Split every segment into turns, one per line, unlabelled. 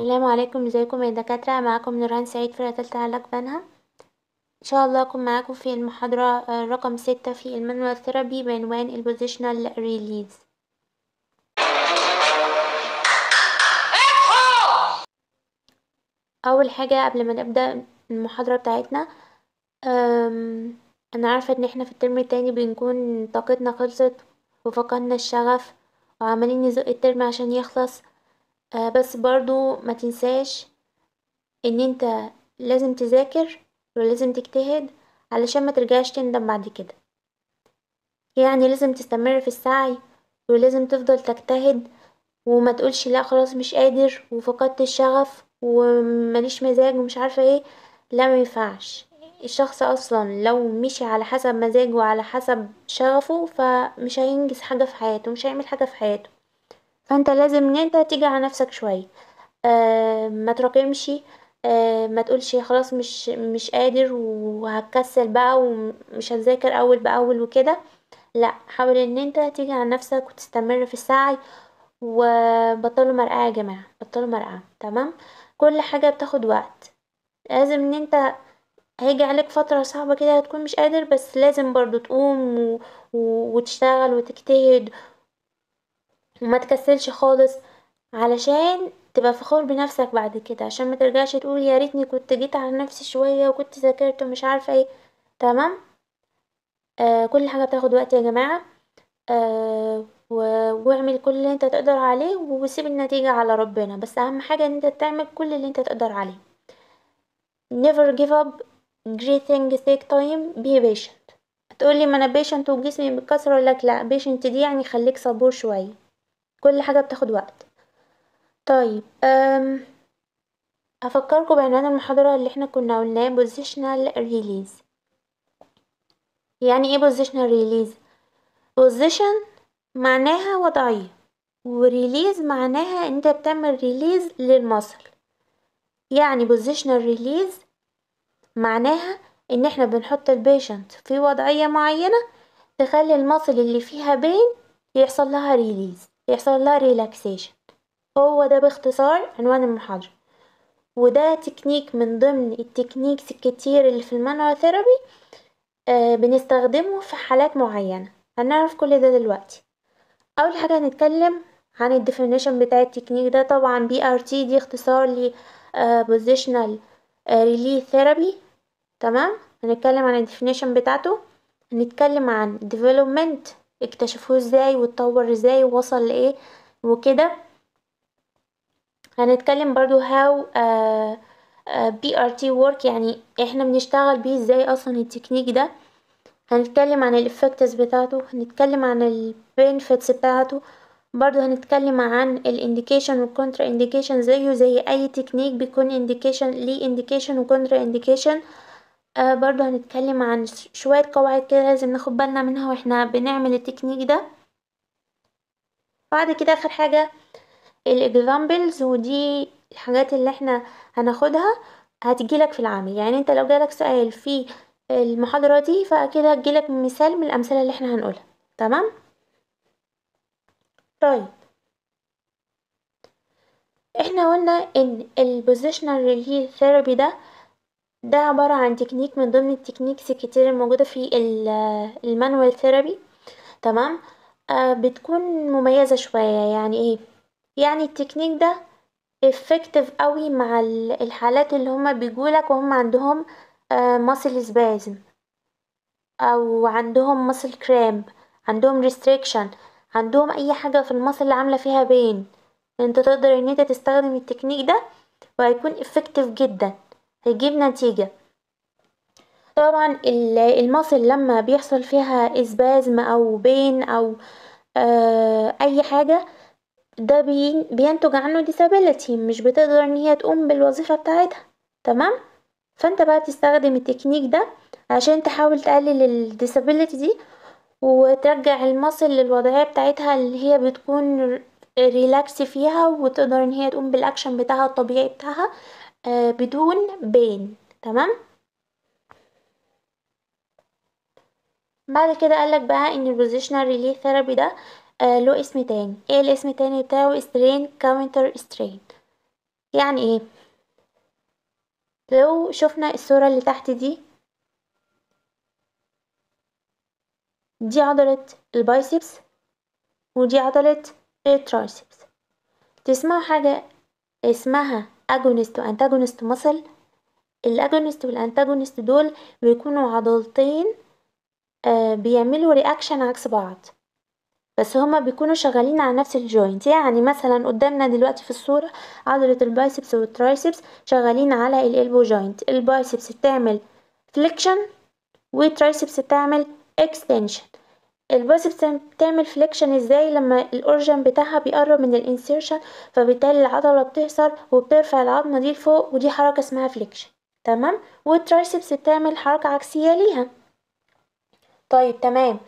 السلام عليكم ازيكم يا دكاترة معاكم نوران سعيد في لا علاج بنها ان شاء الله اكون معاكم في المحاضرة آه، رقم ستة في المانوال ثيرابي بعنوان البوزيشنال ريليز اول حاجة قبل ما نبدأ المحاضرة بتاعتنا انا عارفة ان احنا في الترم التاني بنكون طاقتنا خلصت وفقدنا الشغف وعمالين نزق الترم عشان يخلص آه بس برضو ما تنساش ان انت لازم تذاكر ولازم تجتهد علشان ما ترجعش تندم بعد كده يعني لازم تستمر في السعي ولازم تفضل تجتهد وما تقولش لا خلاص مش قادر وفقدت الشغف ومليش مزاج ومش عارفه ايه لا ما ينفعش الشخص اصلا لو مشي على حسب مزاجه وعلى حسب شغفه فمش هينجز حاجه في حياته مش هيعمل حاجه في حياته فانت لازم ان انت تيجي على نفسك شوية آه ما تراكمش آه ما تقولش خلاص مش مش قادر وهتكسل بقى ومش هتذاكر اول باول وكده لا حاول ان انت تيجي على نفسك وتستمر في السعي وبطلوا مرقعة يا جماعة بطلوا مرقعة تمام كل حاجة بتاخد وقت لازم ان انت هيجي عليك فترة صعبة كده هتكون مش قادر بس لازم برضو تقوم و... و... وتشتغل وتجتهد وما تكسلش خالص علشان تبقى فخور بنفسك بعد كده عشان ما ترجعش تقول يا ريتني كنت جيت على نفسي شويه وكنت ذاكرت ومش عارفه ايه تمام آه كل حاجه بتاخد وقت يا جماعه آه واعمل كل اللي انت تقدر عليه وسيب النتيجه على ربنا بس اهم حاجه ان انت تعمل كل اللي انت تقدر عليه never give up great things take time be patient تقولي ما انا patient وجسمي بيتكسر لك لا patient دي يعني خليك صبور شويه كل حاجة بتاخد وقت طيب أم هفكركم بعنوان المحاضرة اللي احنا كنا قلناه بوزيشنال ريليز يعني ايه بوزيشنال ريليز بوزيشن معناها وضعية وريليز معناها انت بتعمل ريليز للمصل يعني بوزيشنال ريليز معناها ان احنا بنحط البيشنت في وضعية معينة تخلي المصل اللي فيها بين يحصل لها ريليز يحصل لها ريلاكسيشن هو ده باختصار عنوان المحاضرة وده تكنيك من ضمن التكنيكس الكتير اللي في المانوال ثيرابي آه بنستخدمه في حالات معينة هنعرف كل ده دلوقتي أول حاجة هنتكلم عن الديفينيشن بتاع التكنيك ده طبعا بي ار تي دي اختصار ل بوزيشنال آه ريلي ثيرابي آه، تمام هنتكلم عن الديفينيشن بتاعته هنتكلم عن ديفلوبمنت اكتشفوه ازاي واتطور ازاي ووصل لايه وكده هنتكلم برضو هاو بي ار تي ورك يعني احنا بنشتغل بيه ازاي اصلا التكنيك ده هنتكلم عن الافكتس بتاعته هنتكلم عن البينفيتس بتاعته برضو هنتكلم عن الانديكيشن والكونترا انديكيشن زيه زي اي تكنيك بيكون انديكيشن ليه انديكيشن وكونترا انديكيشن آه، برضو هنتكلم عن شوية قواعد كده لازم ناخد بالنا منها واحنا بنعمل التكنيك ده بعد كده اخر حاجة الاكزامبلز ودي الحاجات اللي احنا هناخدها هتجيلك في العمل يعني انت لو جالك سؤال في المحاضرة دي فاكيد هتجيلك مثال من الامثلة اللي احنا هنقولها تمام طيب احنا قلنا ان البوزيشنال ريليز ثيرابي ده ده عبارة عن تكنيك من ضمن التكنيكس الكتير الموجودة في المانوال ثيرابي تمام آه، بتكون مميزة شوية يعني ايه يعني التكنيك ده افكتيف قوي مع الحالات اللي هما بيجولك وهم عندهم ماسل آه، سبازم او عندهم ماسل كرامب عندهم ريستريكشن عندهم اي حاجة في الماسل اللي عاملة فيها بين انت تقدر ان انت تستخدم التكنيك ده وهيكون افكتيف جدا هيجيب نتيجة طبعا المصل لما بيحصل فيها اسبازم او بين او آه، اي حاجة ده بينتج عنه disability مش بتقدر ان هي تقوم بالوظيفة بتاعتها تمام فانت بقى تستخدم التكنيك ده عشان تحاول تقلل الديسابيلتي دي وترجع المصل للوضعية بتاعتها اللي هي بتكون ريلاكس فيها وتقدر ان هي تقوم بالاكشن بتاعها الطبيعي بتاعها آه، بدون بين تمام بعد كده قالك بقى ان البوزيشنال ريلي ثيرابي ده آه له اسم تاني ايه الاسم التاني بتاعه سترين كاونتر سترين يعني ايه لو شفنا الصورة اللي تحت دي دي عضلة البايسبس ودي عضلة الترايسبس تسمعوا حاجة اسمها اجونست وانتاجونست مصل الاجونست والانتاجونست دول بيكونوا عضلتين آه، بيعملوا رياكشن عكس بعض بس هما بيكونوا شغالين على نفس الجوينت يعني مثلا قدامنا دلوقتي في الصورة عضلة البايسبس والترايسبس شغالين على الالبو جوينت البايسبس بتعمل فليكشن والترايسبس بتعمل اكستنشن البوز بتعمل فليكشن ازاي لما الاورجن بتاعها بيقرب من الانسيرشن فبالتالي العضله بتهسر وبترفع العظمه دي لفوق ودي حركه اسمها فليكشن تمام والترايسبس بتعمل حركه عكسيه ليها طيب تمام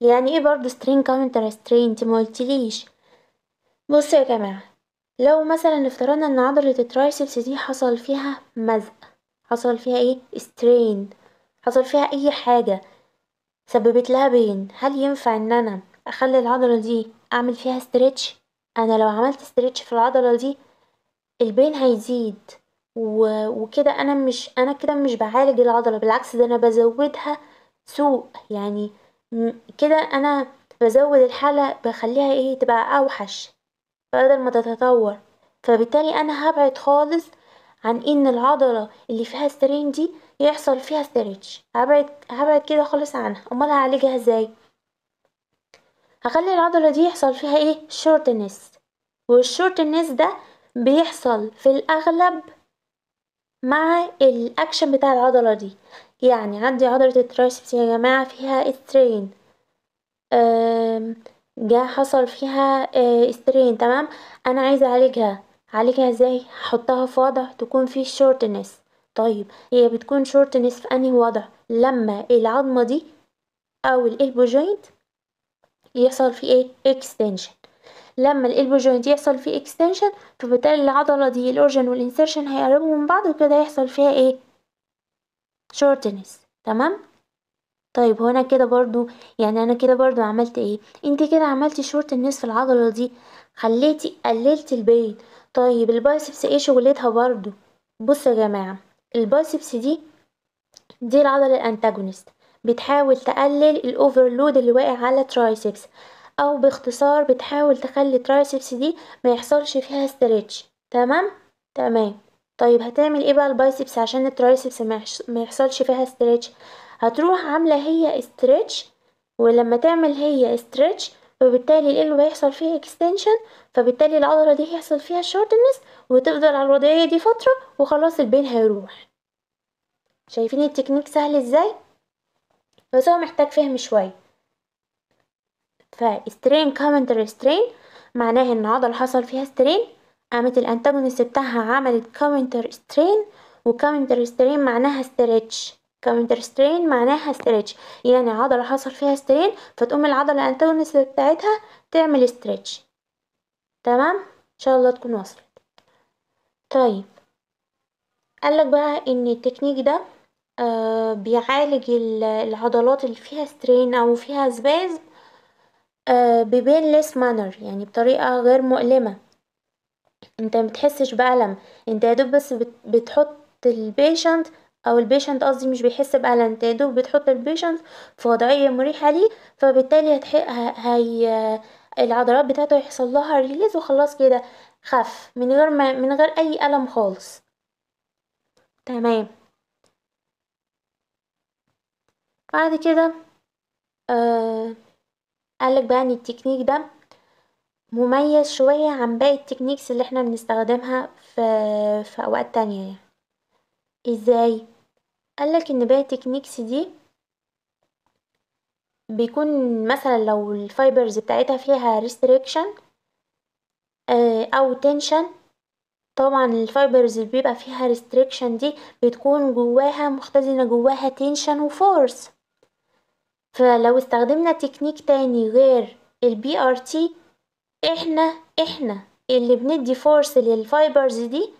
يعني ايه برضو سترين كاونتر سترين انت ما قلتليش بصوا يا جماعه لو مثلا افترضنا ان عضله الترايسبس دي حصل فيها مزق حصل فيها ايه سترين حصل فيها اي حاجه سببت لها بين هل ينفع ان انا اخلي العضلة دي اعمل فيها استرتش انا لو عملت استرتش في العضلة دي البين هيزيد و... وكده انا مش انا كده مش بعالج العضلة بالعكس ده انا بزودها سوء يعني كده انا بزود الحالة بخليها ايه تبقى اوحش بدل ما تتطور فبالتالي انا هبعد خالص عن ان العضلة اللي فيها سترين دي يحصل فيها ستريتش هبعد هبعد كده خالص عنها امال هعالجها ازاي هخلي العضله دي يحصل فيها ايه شورتنس والشورتنس ده بيحصل في الاغلب مع الاكشن بتاع العضله دي يعني عندي عضله الترايسبس يا جماعه فيها استرين جه حصل فيها استرين آه، تمام انا عايزه اعالجها اعالجها ازاي هحطها في وضع تكون فيه شورتنس طيب هي بتكون شورتنس في انهي وضع لما العظمه دي او الالبو جوينت يحصل فيه ايه اكستنشن لما الالبو جوينت يحصل فيه اكستنشن فبالتالي العضله دي الاورجن والانسرشن هيقربوا من بعض وكده هيحصل فيها ايه شورتنس تمام طيب هو انا كده برضو يعني انا كده برضو عملت ايه انت كده عملتي شورت النصف العضله دي خليتي قللت البين طيب البايسبس ايه شغلتها برضو بصوا يا جماعه البايسبس دي دي العضلة الانتاجونست بتحاول تقلل الاوفرلود اللي واقع على الترايسبس او باختصار بتحاول تخلي الترايسبس دي ما يحصلش فيها ستريتش تمام تمام طيب هتعمل ايه بقى البايسبس عشان الترايسبس ما يحصلش فيها ستريتش هتروح عامله هي ستريتش ولما تعمل هي ستريتش فبالتالي ايه اللي هيحصل فيه اكستنشن فبالتالي العضلة دي هيحصل فيها شورتنس وتفضل على الوضعية دي فترة وخلاص البين هيروح شايفين التكنيك سهل ازاي؟ بس هو محتاج فهم شوية فسترين كومنتر سترين معناه ان عضلة حصل فيها سترين قامت الانتاجونست بتاعها عملت كاونتر سترين وكومنتر سترين معناها ستريتش كاونتر سترين معناها ستريتش يعني عضلة حصل فيها سترين فتقوم العضلة الانتاجونست بتاعتها تعمل ستريتش تمام ان شاء الله تكون وصلت طيب قالك بقى ان التكنيك ده آه بيعالج العضلات اللي فيها سترين او فيها سباز آه ليس مانر يعني بطريقة غير مؤلمة انت متحسش بألم انت يا دوب بس بتحط البيشنت او البيشنت قصدي مش بيحس بألم انت يا دوب بتحط البيشنت في وضعية مريحة ليه فبالتالي هتحق هي العضلات بتاعته يحصل لها ريليز وخلاص كده خف من غير ما من غير اي الم خالص تمام بعد كده آه قالك بقى ان التكنيك ده مميز شوية عن باقي التكنيكس اللي احنا بنستخدمها في, في اوقات تانية يعني ازاي قالك ان باقي التكنيكس دي بيكون مثلا لو الفايبرز بتاعتها فيها ريستريكشن آه، او تنشن طبعا الفايبرز اللي بيبقى فيها ريستريكشن دي بتكون جواها مختزنه جواها تنشن وفورس فلو استخدمنا تكنيك تاني غير البي ار تي احنا احنا اللي بندي فورس للفايبرز دي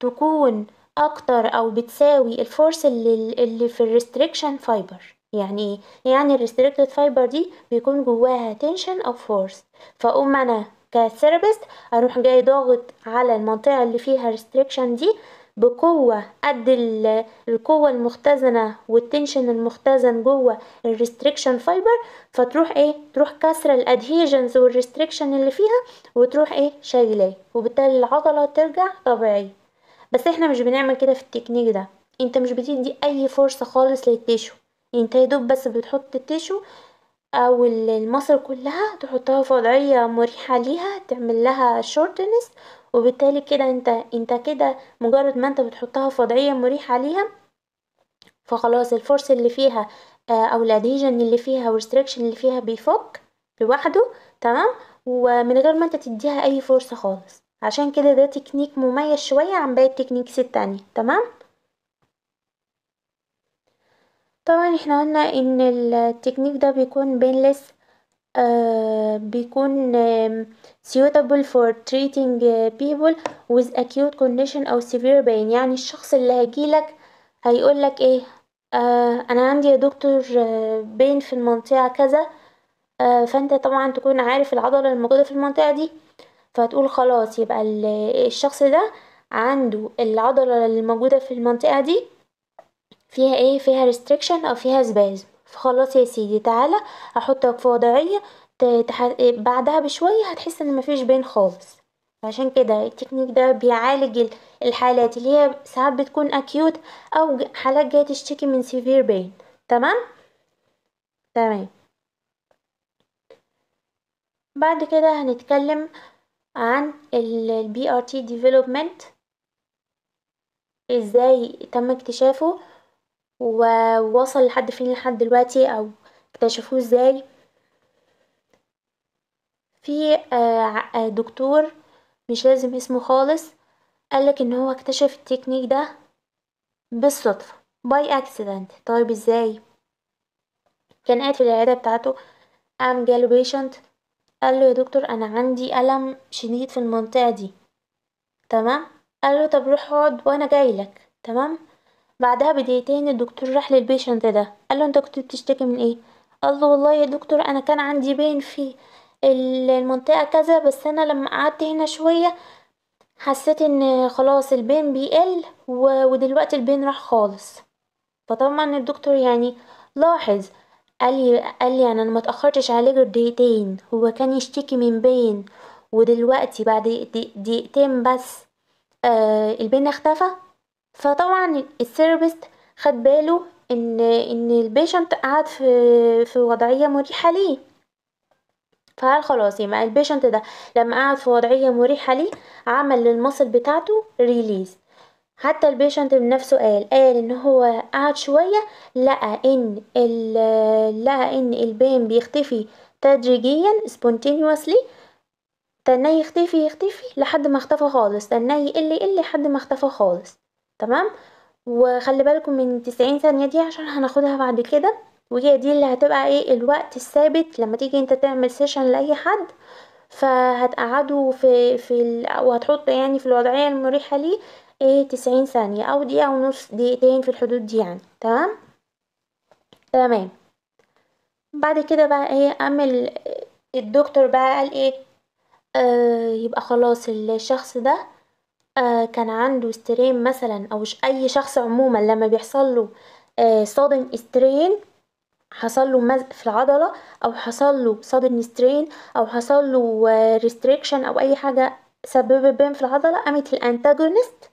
تكون اكتر او بتساوي الفورس اللي, اللي في الريستريكشن فايبر يعني ايه يعني الريستريكتد فايبر دي بيكون جواها تنشن او فورس فاقوم انا كثيرابيست اروح جاي ضاغط على المنطقه اللي فيها ريستريكشن دي بقوة قد القوة المختزنة والتنشن المختزن جوه الريستريكشن فايبر فتروح ايه تروح كسره الادهيجنز والريستريكشن اللي فيها وتروح ايه شايلاه وبالتالي العضلة ترجع طبيعية بس احنا مش بنعمل كده في التكنيك ده انت مش بتدي اي فرصة خالص للتشو انت يدوب بس بتحط التيشو او المصر كلها تحطها في وضعية مريحة ليها تعمل لها شورتنس وبالتالي كده انت انت كده مجرد ما انت بتحطها في وضعية مريحة ليها فخلاص الفرص اللي فيها آه، او الادهيجن اللي فيها والريستريكشن اللي فيها بيفك لوحده تمام ومن غير ما انت تديها اي فرصة خالص عشان كده ده تكنيك مميز شوية عن باقي التكنيكس التانية تمام طبعًا إحنا قلنا إن التكنيك ده بيكون painless آه، بيكون سيوتابل فور treating بيبل وذ اكيوت كونديشن أو سيفير بين يعني الشخص اللي هيجيلك هيقولك ايه آه، أنا عندي يا دكتور بين آه، في المنطقة كذا فأنت طبعا تكون عارف العضلة الموجودة في المنطقة دي فهتقول خلاص يبقى الشخص ده عنده العضلة الموجودة في المنطقة دي فيها ايه فيها ريستريكشن او فيها سبازم فخلاص يا سيدي تعالى احطك في وضعيه تح... بعدها بشويه هتحس ان مفيش بين خالص عشان كده التكنيك ده بيعالج الحالات اللي هي ساعات بتكون اكيوت او حالات جايه تشتكي من سيفير بين تمام تمام بعد كده هنتكلم عن البي ار تي ديفلوبمنت ازاي تم اكتشافه ووصل لحد فين لحد دلوقتي او اكتشفوه ازاي في آه، آه، دكتور مش لازم اسمه خالص قالك ان هو اكتشف التكنيك ده بالصدفة باي اكسيدنت طيب ازاي كان قاعد في العيادة بتاعته قام جاله بيشنت قال له يا دكتور انا عندي الم شديد في المنطقة دي تمام قال له طب روح اقعد وانا جايلك تمام بعدها بدقيقتين الدكتور راح للبيشنت ده قال له انت كنت بتشتكي من ايه قال له والله يا دكتور انا كان عندي بين في المنطقه كذا بس انا لما قعدت هنا شويه حسيت ان خلاص البين بيقل ودلوقتي البين راح خالص فطبعا الدكتور يعني لاحظ قال لي قال لي يعني انا ما اتاخرتش عليه غير دقيقتين هو كان يشتكي من بين ودلوقتي بعد دقيقتين بس آه البين اختفى فطبعا الثيرابيست خد باله ان ان البيشنت قعد في في وضعيه مريحه ليه فقال خلاص يبقى البيشنت ده لما قعد في وضعيه مريحه ليه عمل للمصل بتاعته ريليز حتى البيشنت بنفسه قال قال ان هو قعد شويه لقى ان لقى ان البين بيختفي تدريجيا سبونتينيوسلي استناه يختفي يختفي لحد ما اختفى خالص استناه يقل يقل لحد ما اختفى خالص تمام وخلي بالكم من 90 ثانيه دي عشان هناخدها بعد كده وهي دي اللي هتبقى ايه الوقت الثابت لما تيجي انت تعمل سيشن لاي حد فهتقعده في في ال... وهتحط يعني في الوضعيه المريحه ليه ايه 90 ثانيه او دقيقه ونص دقيقتين في الحدود دي يعني تمام تمام بعد كده بقى ايه اعمل الدكتور بقى قال ايه آه يبقى خلاص الشخص ده آه، كان عنده سترين مثلا او اي شخص عموما لما بيحصل له آه سترين حصل له مزق في العضله او حصل له صدم سترين او حصل له ريستريكشن آه، او اي حاجه سببت بين في العضله قامت الانتاجونست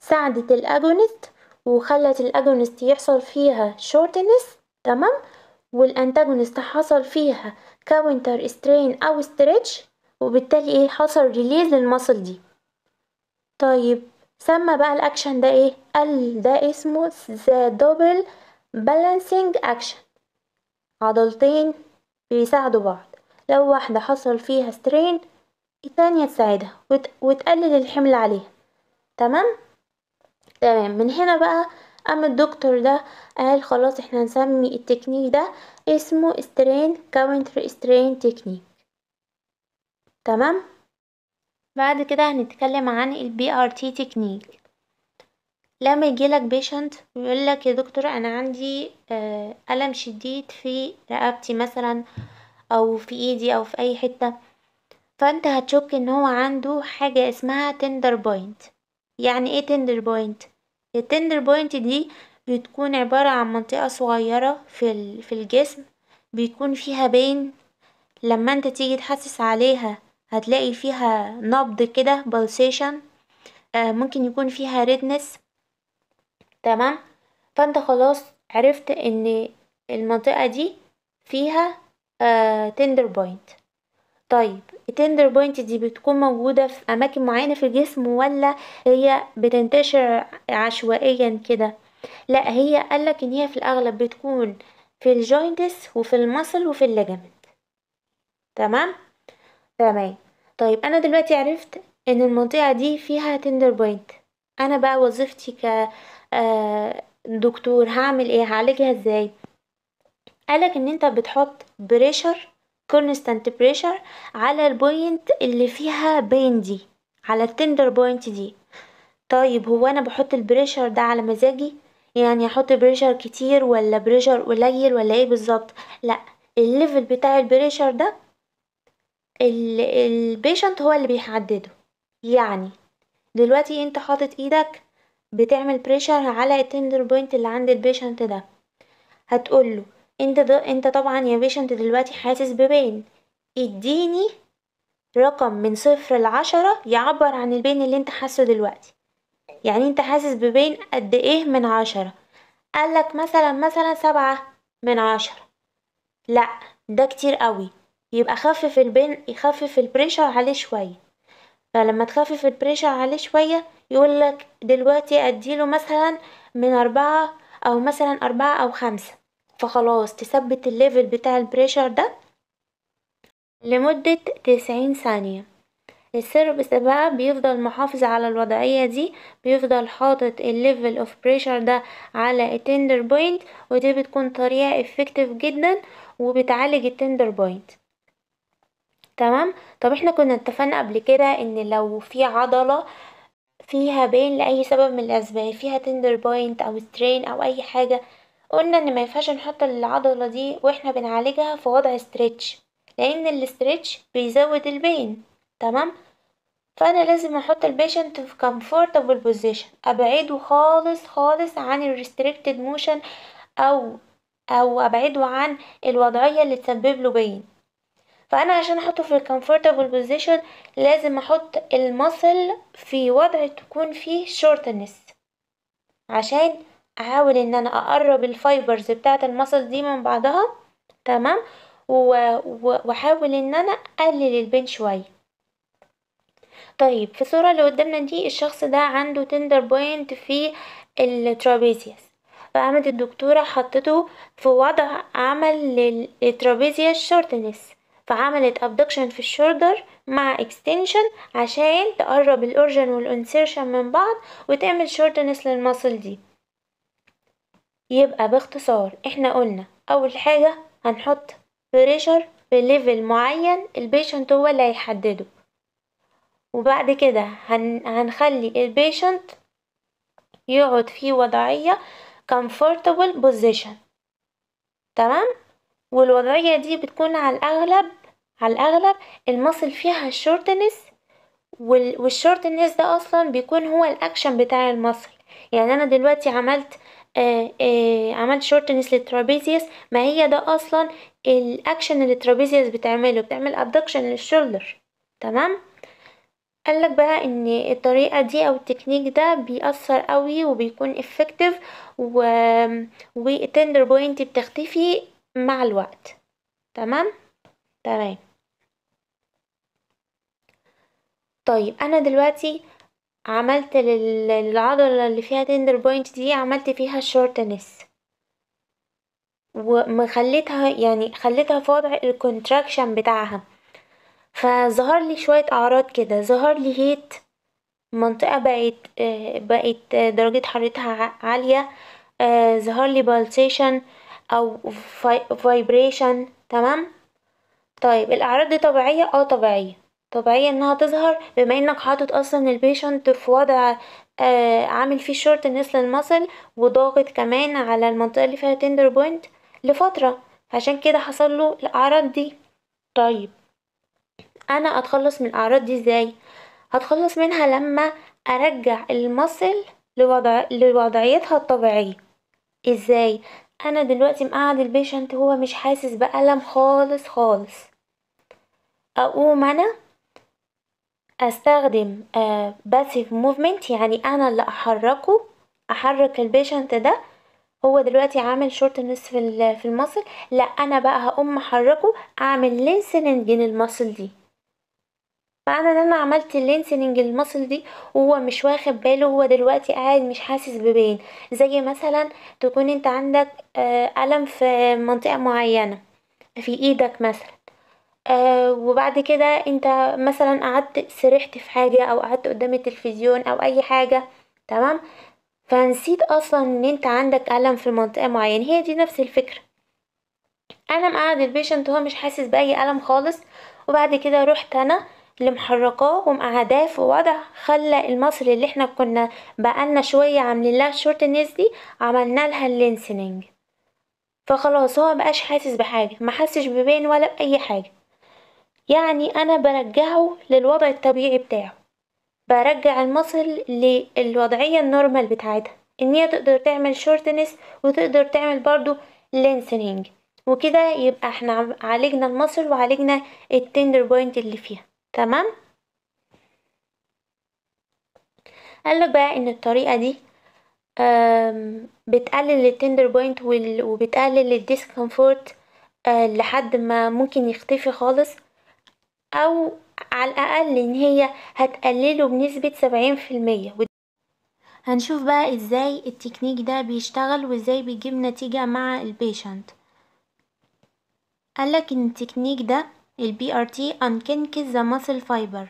ساعدت الاجونست وخلت الاجونست يحصل فيها شورتنس تمام والانتاجونست حصل فيها كاونتر سترين او ستريتش وبالتالي ايه حصل ريليز للمصل دي طيب سمى بقى الاكشن ده ايه قال ده اسمه ذا دبل بالانسنج اكشن عضلتين بيساعدوا بعض لو واحدة حصل فيها سترين التانية تساعدها وت... وتقلل الحمل عليها تمام تمام من هنا بقى قام الدكتور ده قال خلاص احنا هنسمي التكنيك ده اسمه سترين كاونتر سترين تكنيك تمام بعد كده هنتكلم عن البي ار تي تكنيك لما يجيلك بيشنت ويقولك يا دكتور انا عندي آه، الم شديد في رقبتي مثلا او في ايدي او في اي حته فانت هتشك ان هو عنده حاجه اسمها تندر بوينت يعني ايه تندر بوينت التندر بوينت دي بتكون عباره عن منطقه صغيره في في الجسم بيكون فيها بين لما انت تيجي تحسس عليها هتلاقي فيها نبض كده بلسيشن آه، ممكن يكون فيها ريدنس تمام فانت خلاص عرفت ان المنطقة دي فيها تندر آه، بوينت طيب التندر بوينت دي بتكون موجودة في أماكن معينة في الجسم ولا هي بتنتشر عشوائيا كده لا هي قالك ان هي في الأغلب بتكون في الجوينتس وفي المصل وفي الليجمنت تمام تمام طيب انا دلوقتي عرفت ان المنطقة دي فيها تندر بوينت انا بقى وظيفتي ك آه، دكتور هعمل ايه هعالجها ازاي قالك ان انت بتحط بريشر كونستانت بريشر على البوينت اللي فيها بين دي على التندر بوينت دي طيب هو انا بحط البريشر ده على مزاجي يعني احط بريشر كتير ولا بريشر قليل ولا ايه بالظبط لا الليفل بتاع البريشر ده البيشنت هو اللي بيحدده يعني دلوقتي انت حاطط ايدك بتعمل بريشر على التندر بوينت اللي عند البيشنت ده هتقوله انت ده انت طبعا يا بيشنت دلوقتي حاسس ببين اديني رقم من صفر لعشرة يعبر عن البين اللي انت حاسه دلوقتي يعني انت حاسس ببين قد ايه من عشرة قالك مثلا مثلا سبعة من عشرة لا ده كتير قوي يبقى خفف البن يخفف البريشر عليه شوية فلما تخفف البريشر عليه شوية يقولك دلوقتي اديله مثلا من أربعة أو مثلا أربعة أو خمسة فخلاص تثبت الليفل بتاع البريشر ده لمدة تسعين ثانية السيرفس بقى بيفضل محافظ على الوضعية دي بيفضل حاطط الليفل اوف بريشر ده على التندر بوينت ودي بتكون طريقة افكتيف جدا وبتعالج التندر بوينت تمام طب احنا كنا اتفقنا قبل كده ان لو في عضلة فيها بين لأي سبب من الأسباب فيها تندر بوينت أو سترين أو أي حاجة قلنا ان مينفعش نحط العضلة دي واحنا بنعالجها في وضع ستريتش لأن الاسترتش بيزود البين تمام فأنا لازم أحط البيشنت في comfortable بوزيشن أبعده خالص خالص عن الريستريكتد موشن أو أو أبعده عن الوضعية اللي تسبب له بين فانا عشان احطه في الكمفورتابل بوزيشن لازم احط المصل في وضع تكون فيه شورتنس عشان احاول ان انا اقرب الفايبرز بتاعه المصل دي من بعضها تمام واحاول ان انا اقلل البين شويه طيب في الصوره اللي قدامنا دي الشخص ده عنده تندر بوينت في الترابيزيوس فقامت الدكتوره حطته في وضع عمل للترابيزيا شورتنس فعملت ابدكشن في الشولدر مع اكستنشن عشان تقرب الاورجن والانسيرشن من بعض وتعمل شورتنس للمصل دي يبقى باختصار احنا قلنا اول حاجة هنحط بريشر بليفل معين البيشنت هو اللي هيحدده وبعد كده هن هنخلي البيشنت يقعد في وضعية comfortable position تمام والوضعية دي بتكون على الأغلب على الأغلب المصل فيها الشورتنس والشورتنس ده أصلا بيكون هو الأكشن بتاع المصل يعني أنا دلوقتي عملت آآ آه، آآ آه، عملت شورتنس للترابيزيوس ما هي ده أصلا الأكشن اللي الترابيزيوس بتعمله بتعمل أبدكشن للشولدر تمام قالك بقى ان الطريقة دي او التكنيك ده بيأثر قوي وبيكون افكتف و... والتندر بوينت بتختفي مع الوقت تمام تمام طيب انا دلوقتي عملت للعضلة اللي فيها تندر بوينت دي عملت فيها شورتنس ومخليتها يعني خليتها في وضع الكونتراكشن بتاعها فظهر لي شوية اعراض كده ظهر لي هيت منطقة بقت آه، بقت درجة حرارتها عالية آه، ظهر لي بالسيشن او فايبريشن تمام طيب الاعراض دي طبيعيه اه طبيعيه طبيعيه انها تظهر بما انك حاطط اصلا البيشنت في وضع آه عامل فيه شورت نسل المسل وضاغط كمان على المنطقه اللي فيها تندر بوينت لفتره عشان كده حصل له الاعراض دي طيب انا اتخلص من الاعراض دي ازاي هتخلص منها لما ارجع المسل لوضع لوضعيتها الطبيعيه ازاي انا دلوقتي مقعد البيشنت هو مش حاسس بألم خالص خالص اقوم انا استخدم باسيف آه، موفمنت يعني انا اللي احركه احرك البيشنت ده هو دلوقتي عامل شورت نصف في المصل لا انا بقى هقوم احركه اعمل لينسنج للمصل دي معنى ان انا عملت اللينسنج المصل دي وهو مش واخد باله هو دلوقتي قاعد مش حاسس ببين زي مثلا تكون انت عندك الم آه، في منطقه معينه في ايدك مثلا آه وبعد كده انت مثلا قعدت سرحت في حاجه او قعدت قدام التلفزيون او اي حاجه تمام فنسيت اصلا ان انت عندك الم في منطقه معينه هي دي نفس الفكره انا مقعد البيشنت هو مش حاسس باي الم خالص وبعد كده رحت انا اللي محركاه ومقعداه في وضع خلى المصري اللي احنا كنا بقالنا شوية عاملين لها الشورتنس دي عملنا لها اللينسنج فخلاص هو مبقاش حاسس بحاجة محسش ببين ولا بأي حاجة يعني أنا برجعه للوضع الطبيعي بتاعه برجع المصل للوضعية النورمال بتاعتها إن هي تقدر تعمل شورتنس وتقدر تعمل برضو لينسنينج وكده يبقى احنا عالجنا المصل وعالجنا التندر بوينت اللي فيها تمام قالك بقى ان الطريقة دي بتقلل التندر بوينت وبتقلل الديسكمفورت آه، لحد ما ممكن يختفي خالص او على الاقل ان هي هتقلله بنسبة سبعين في المية هنشوف بقى ازاي التكنيك ده بيشتغل وازاي بيجيب نتيجة مع البيشنت قالك ان التكنيك ده البي ار تي the muscle fiber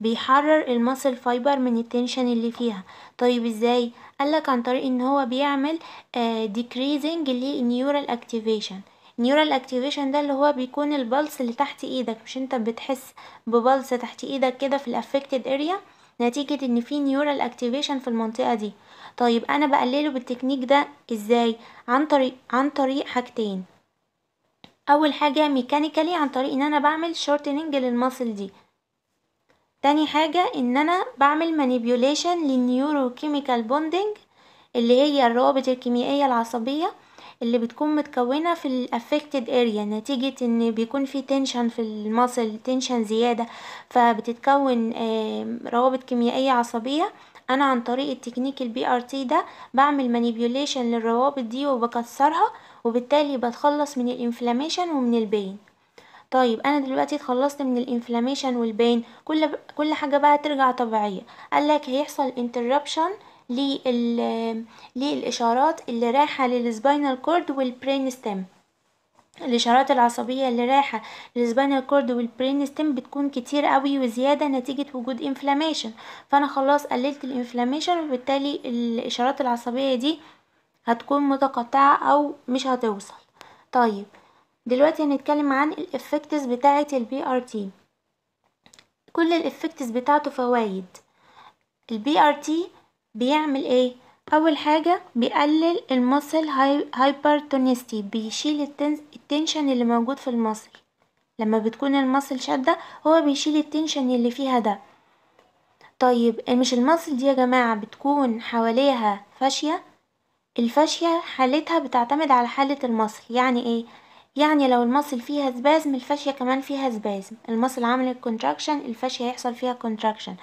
بيحرر الماسل فايبر من التنشن اللي فيها طيب ازاي قالك عن طريق ان هو بيعمل آه، decreasing للنيورال اكتيفيشن نيورال اكتيفيشن ده اللي هو بيكون البلس اللي تحت ايدك مش انت بتحس ببلس تحت ايدك كده في الافكتد اريا نتيجة ان في نيورال اكتيفيشن في المنطقة دي طيب انا بقلله بالتكنيك ده ازاي عن طريق عن طريق حاجتين اول حاجه ميكانيكالي عن طريق ان انا بعمل شورتنينج للماسل دي تاني حاجه ان انا بعمل مانيبيوليشن كيميكال بوندنج اللي هي الروابط الكيميائيه العصبيه اللي بتكون متكونه في الافكتد اريا نتيجه ان بيكون في تنشن في المصل تنشن زياده فبتتكون روابط كيميائيه عصبيه انا عن طريق التكنيك البي ار تي ده بعمل مانيبيوليشن للروابط دي وبكسرها وبالتالي بتخلص من الانفلاميشن ومن البين طيب انا دلوقتي اتخلصت من الانفلاميشن والبين كل كل حاجه بقى ترجع طبيعيه قالك هيحصل انتربشن للاشارات اللي رايحه للسباينال كورد والبرين ستيم الإشارات العصبية اللي رايحة للسبانيال كورد والبرين ستيم بتكون كتير قوي وزيادة نتيجة وجود انفلاميشن فأنا خلاص قللت الانفلاميشن وبالتالي الإشارات العصبية دي هتكون متقطعة أو مش هتوصل طيب دلوقتي هنتكلم عن الافكتس بتاعة البي ار تي كل الافكتس بتاعته فوائد البي ار تي بيعمل ايه اول حاجة بيقلل المسل هايبرتونستي بيشيل التنشن اللي موجود في المسل لما بتكون المسل شدة هو بيشيل التنشن اللي فيها ده طيب مش المسل دي يا جماعة بتكون حواليها فاشية الفاشية حالتها بتعتمد على حالة المسل يعني ايه يعني لو المصل فيها سبازم الفاشية كمان فيها سبازم المصل عامل كونتراكشن الفاشية هيحصل فيها كونتراكشن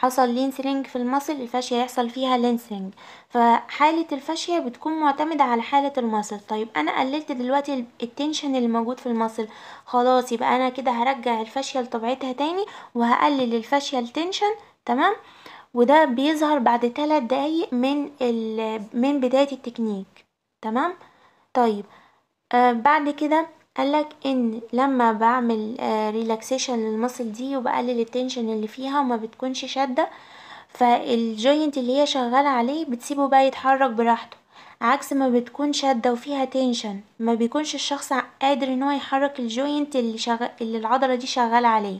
حصل لينسرينج في المصل الفاشية يحصل فيها لينسرينج فحالة الفاشية بتكون معتمدة على حالة المصل طيب أنا قللت دلوقتي التنشن اللي موجود في المصل خلاص يبقى أنا كده هرجع الفاشية لطبيعتها تاني وهقلل الفاشية التنشن تمام وده بيظهر بعد ثلاث دقايق من من بداية التكنيك تمام طيب آه بعد كده قالك ان لما بعمل ريلاكسيشن آه، للمصل دي وبقلل التنشن اللي فيها وما بتكونش شدة فالجوينت اللي هي شغاله عليه بتسيبه بقى يتحرك براحته عكس ما بتكون شاده وفيها تنشن ما بيكونش الشخص قادر ان هو يحرك الجوينت اللي شغ... اللي العضله دي شغاله عليه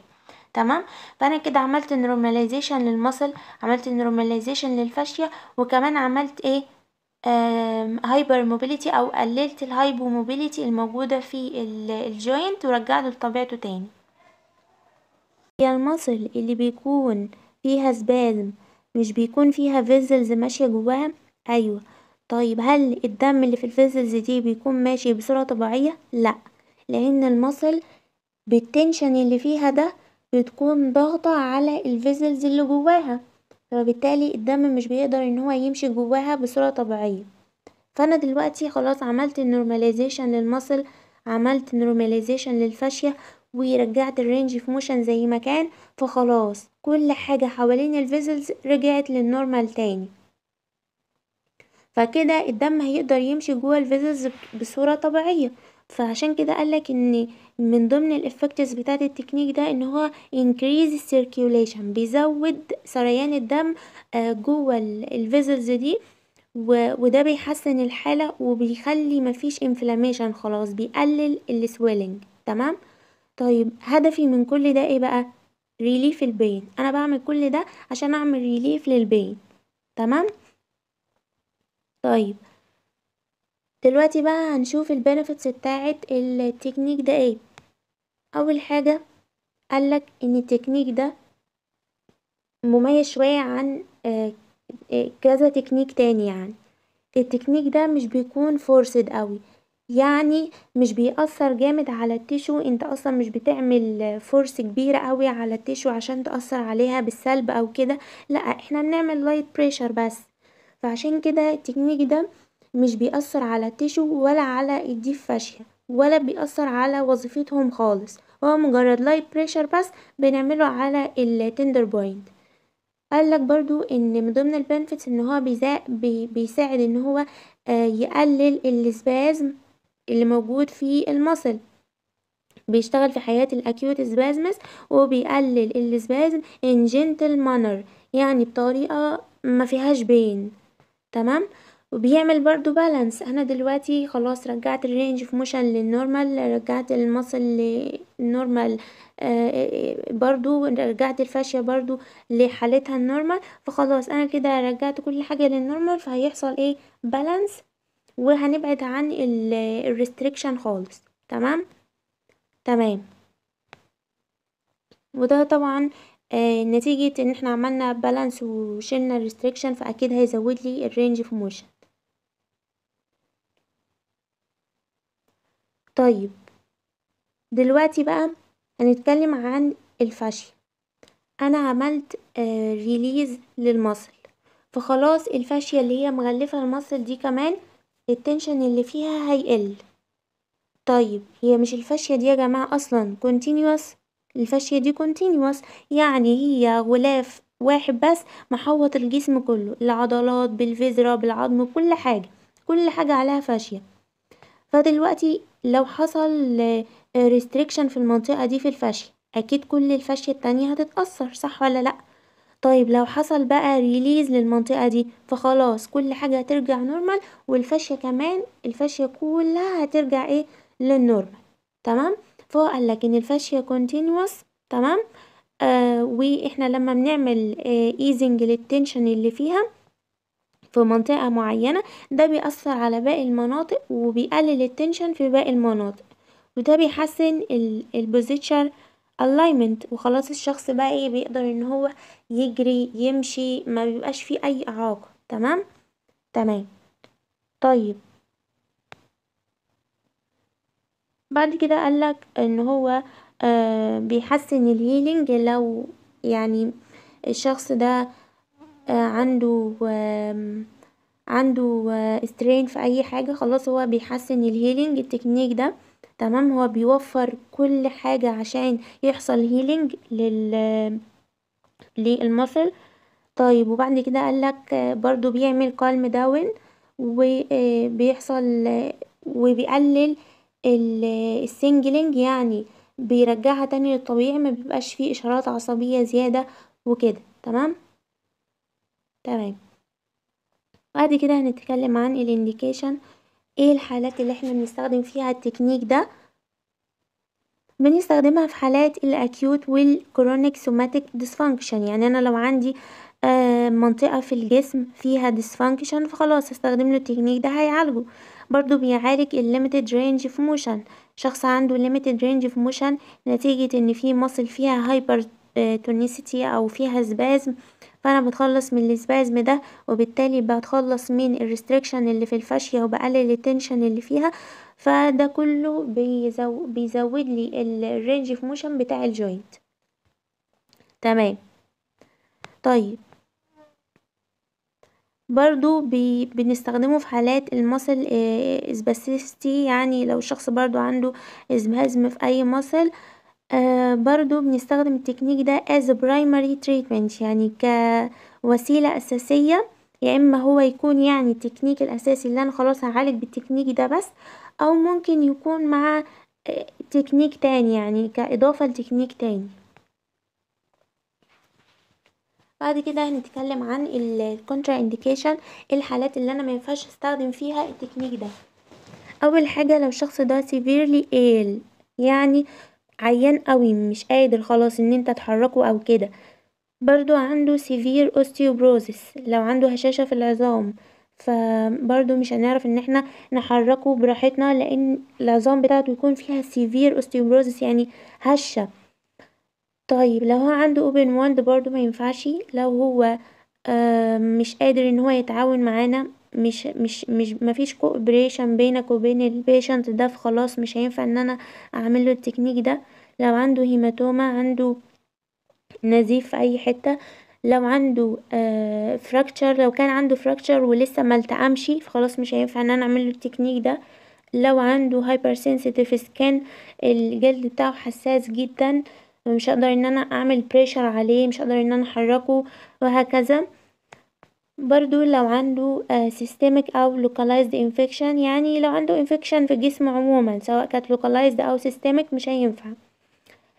تمام فانا كده عملت نورماليزيشن للمصل عملت نورماليزيشن للفاشيه وكمان عملت ايه هايبر موبيليتي او قللت الهايبو موبيليتي الموجوده في الجوينت ورجعته لطبيعته تاني هي المصل اللي بيكون فيها سبازم مش بيكون فيها فيزلز ماشيه جواها ايوه طيب هل الدم اللي في الفيزلز دي بيكون ماشي بسرعه طبيعيه لا لان المصل بالتنشن اللي فيها ده بتكون ضاغطه على الفيزلز اللي جواها فبالتالي الدم مش بيقدر ان هو يمشي جواها بصورة طبيعية فانا دلوقتي خلاص عملت نورماليزيشن للمصل عملت نورماليزيشن للفاشية ورجعت الرينج في موشن زي ما كان فخلاص كل حاجة حوالين الفيزلز رجعت للنورمال تاني فكده الدم هيقدر يمشي جوه الفيزلز بصورة طبيعية فعشان كده قالك ان من ضمن الافكتس بتاعه التكنيك ده ان هو increase circulation بيزود سريان الدم آه، جوه الفيزلز دي وده بيحسن الحاله وبيخلي مفيش انفلاميشن خلاص بيقلل السويلنج تمام طيب هدفي من كل ده ايه بقى ريليف البين انا بعمل كل ده عشان اعمل ريليف للبين تمام طيب دلوقتي بقى هنشوف البنفيتس بتاعه التكنيك ده ايه اول حاجه قالك ان التكنيك ده مميز شويه عن آه، آه، كذا تكنيك تاني يعني التكنيك ده مش بيكون فورسد قوي يعني مش بيأثر جامد على التيشو انت اصلا مش بتعمل فورس كبيرة قوي على التيشو عشان تأثر عليها بالسلب او كده لا احنا بنعمل لايت بريشر بس فعشان كده التكنيك ده مش بيأثر على التشو ولا على الديف فاشيا ولا بيأثر على وظيفتهم خالص هو مجرد لايت بريشر بس بنعمله على التندر بوينت قالك برضو ان من ضمن البنفتس ان هو بي بيساعد ان هو آه، يقلل السبازم اللي موجود في المصل بيشتغل في حياة الأكيوت سبازمس وبيقلل السبازم in gentle manner يعني بطريقة ما فيهاش بين تمام وبيعمل برضو بالانس انا دلوقتي خلاص رجعت الرينج في موشن للنورمال رجعت المصل للنورمال برضو رجعت الفاشية برضو لحالتها النورمال فخلاص انا كده رجعت كل حاجة للنورمال فهيحصل ايه بالانس وهنبعد عن الريستريكشن خالص تمام تمام وده طبعا آه، نتيجة ان احنا عملنا بالانس وشلنا الريستريكشن فاكيد هيزود لي الرينج في موشن طيب دلوقتي بقى هنتكلم عن الفاشية انا عملت ريليز آه، للمصل فخلاص الفاشية اللي هي مغلفة المصل دي كمان التنشن اللي فيها هيقل طيب هي مش الفاشية دي يا جماعة اصلا كونتينوس الفاشية دي كونتينوس يعني هي غلاف واحد بس محوط الجسم كله العضلات بالفيزرا بالعظم كل حاجة كل حاجة عليها فاشية فدلوقتي لو حصل ريستريكشن في المنطقة دي في الفاشية اكيد كل الفاشية التانية هتتأثر صح ولا لأ طيب لو حصل بقى ريليز للمنطقة دي فخلاص كل حاجة هترجع نورمال والفاشية كمان الفاشية كلها هترجع ايه للنورمال تمام فهو قالك ان الفاشية كونتينوس تمام آه واحنا لما بنعمل ايزنج آه، للتنشن اللي فيها في منطقة معينة ده بيأثر على باقي المناطق وبيقلل التنشن في باقي المناطق وده بيحسن البوزيتشر الاينمنت وخلاص الشخص بقى ايه بيقدر ان هو يجري يمشي ما بيبقاش فيه اي اعاقة تمام تمام طيب بعد كده قالك ان هو آه بيحسن الهيلينج لو يعني الشخص ده عنده عنده استرين آه، في اي حاجة خلاص هو بيحسن الهيلينج التكنيك ده تمام هو بيوفر كل حاجة عشان يحصل هيلينج لل طيب وبعد كده قالك برضو بيعمل كالم داون وبيحصل وبيقلل السنجلينج آه، يعني بيرجعها تاني للطبيعي ما بيبقاش فيه اشارات عصبية زيادة وكده تمام تمام بعد كده هنتكلم عن الانديكيشن ايه الحالات اللي احنا بنستخدم فيها التكنيك ده بنستخدمها في حالات الاكيوت والكرونيك سوماتيك ديسفانكشن يعني انا لو عندي آه، منطقة في الجسم فيها ديسفانكشن فخلاص استخدم له التكنيك ده هيعالجه برضو بيعالج الليميتد رينج في موشن شخص عنده ليميتد رينج في موشن نتيجة ان في مصل فيها هايبر تونيسيتي او فيها سبازم آه فانا بتخلص من السبازم ده وبالتالي بتخلص من الريستريكشن اللي في الفاشية وبقلل التنشن اللي فيها فده كله بيزو بيزود لي الرينج اوف موشن بتاع الجوينت تمام طيب برضو بي بنستخدمه في حالات المصل اسباسيستي آه، يعني لو الشخص برضو عنده اسبازم في اي مصل آه، برضو بنستخدم التكنيك ده as primary treatment يعني كوسيلة أساسية يا إما هو يكون يعني التكنيك الأساسي اللي أنا خلاص هعالج بالتكنيك ده بس أو ممكن يكون مع آه، تكنيك تاني يعني كإضافة لتكنيك تاني بعد كده هنتكلم عن الكونترا انديكيشن الحالات اللي انا مينفعش استخدم فيها التكنيك ده اول حاجه لو الشخص ده سيفيرلي ايل يعني عيان قوي مش قادر خلاص ان انت تحركه او كده برضو عنده سيفير اوستيوبروزس لو عنده هشاشة في العظام فبرضو مش هنعرف ان احنا نحركه براحتنا لان العظام بتاعته يكون فيها سيفير اوستيوبروزس يعني هشة طيب لو هو عنده اوبن واند برضو ما ينفعش لو هو آه، مش قادر ان هو يتعاون معانا مش مش مش مفيش كوبريشن بينك وبين البيشنت ده فخلاص مش هينفع ان انا اعمل له التكنيك ده لو عنده هيماتوما عنده نزيف في اي حته لو عنده فراكتشر آه، لو كان عنده فراكتشر ولسه ما التئمش فخلاص مش هينفع ان انا اعمل له التكنيك ده لو عنده هايبر سنسيتيف سكان الجلد بتاعه حساس جدا مش هقدر ان انا اعمل بريشر عليه مش هقدر ان انا احركه وهكذا برضو لو عنده سيستميك آه، او لوكالايزد انفكشن يعني لو عنده انفكشن في الجسم عموما سواء كانت لوكالايزد او سيستميك مش هينفع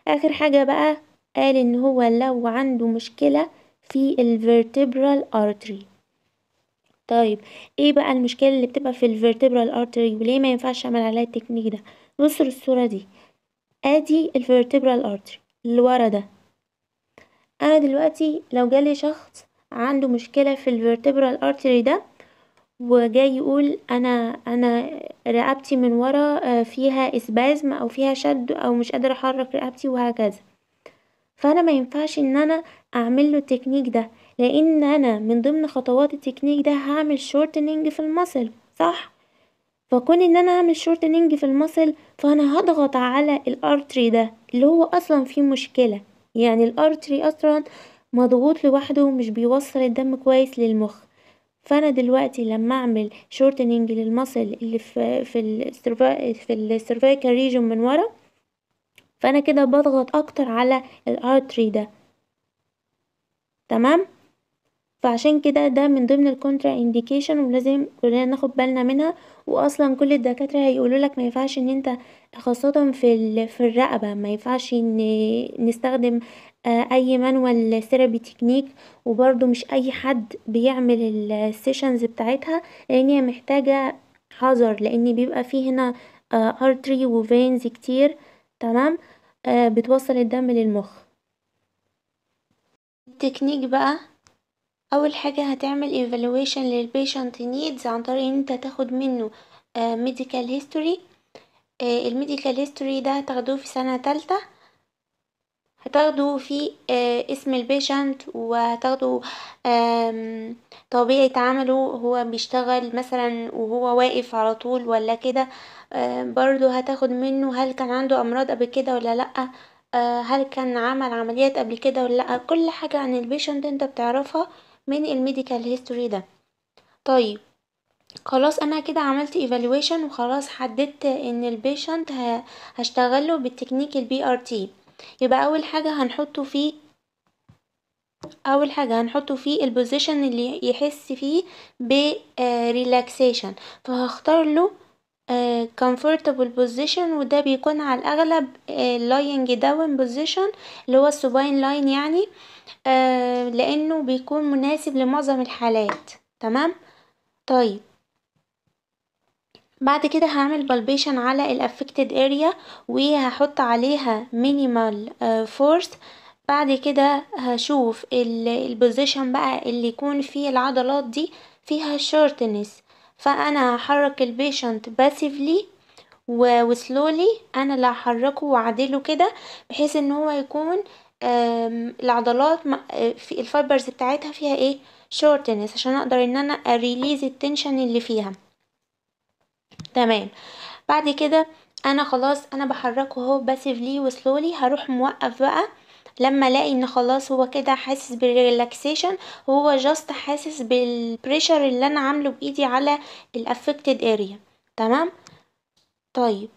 اخر حاجة بقى قال ان هو لو عنده مشكلة في الفيرتبرال ارتري طيب ايه بقى المشكلة اللي بتبقى في الفيرتبرال ارتري وليه ما ينفعش اعمل عليها التكنيك ده بصوا الصورة دي ادي الفيرتبرال ارتري اللي ورا ده انا دلوقتي لو جالي شخص عنده مشكلة في الفيرتبرال ارتري ده وجاي يقول انا انا رقبتي من ورا آه، فيها اسبازم او فيها شد او مش قادر احرك رقبتي وهكذا فانا ما ينفعش ان انا اعمل له التكنيك ده لان انا من ضمن خطوات التكنيك ده هعمل شورتنينج في المصل صح فكون ان انا اعمل شورتنينج في المصل فانا هضغط على الارتري ده اللي هو اصلا فيه مشكله يعني الارتري اصلا مضغوط لوحده ومش بيوصل الدم كويس للمخ فانا دلوقتي لما اعمل شورتنينج للمصل اللي في في السيرفايكال ريجون من ورا فانا كده بضغط اكتر على الارتري ده تمام فعشان كده ده من ضمن الكونترا انديكيشن ولازم كلنا ناخد بالنا منها واصلا كل الدكاتره هيقولوا لك ما ينفعش ان انت خاصه في في الرقبه ما ينفعش نستخدم آه، اي مانوال ثيرابي تكنيك وبرده مش اي حد بيعمل السيشنز بتاعتها لان هي محتاجه حذر لان بيبقى فيه هنا ارتري آه، وفينز كتير تمام آه، بتوصل الدم للمخ التكنيك بقى اول حاجة هتعمل evaluation للبيشنت needs عن طريق ان انت تاخد منه آه، medical history الميديكال آه، history ده هتاخدوه في سنة تالتة هتاخدوا في آه، اسم البيشنت وهتاخدوا طبيعة عمله هو بيشتغل مثلا وهو واقف على طول ولا كده برضو هتاخد منه هل كان عنده امراض قبل كده ولا لأ هل كان عمل عمليات قبل كده ولا لأ كل حاجة عن البيشنت انت بتعرفها من الميديكال هيستوري ده طيب خلاص انا كده عملت ايفالويشن وخلاص حددت ان البيشنت هشتغله بالتكنيك البي ار تي يبقى اول حاجه هنحطه فيه اول حاجه هنحطه فيه البوزيشن اللي يحس فيه بريلاكسيشن آه، فهختار له كومفورتبل آه، بوزيشن وده بيكون على الاغلب لاينج داون بوزيشن اللي هو السوباين لاين يعني آه، لانه بيكون مناسب لمعظم الحالات تمام طيب بعد كده هعمل بالبيشن على الافكتد اريا وهحط عليها مينيمال آه، فورس بعد كده هشوف البوزيشن بقى اللي يكون فيه العضلات دي فيها شورتنس فانا هحرك البيشنت باسيفلي وسلولي انا اللي هحركه واعدله كده بحيث ان هو يكون العضلات آه، في الفايبرز بتاعتها فيها ايه شورتنس عشان اقدر ان انا اريليز التنشن اللي فيها تمام بعد كده انا خلاص انا بحركه اهو باسفلي وسلولي هروح موقف بقى لما الاقي ان خلاص هو كده حاسس بالريلاكسيشن هو جاست حاسس بالبريشر اللي انا عامله بايدي على الافكتد اريا تمام طيب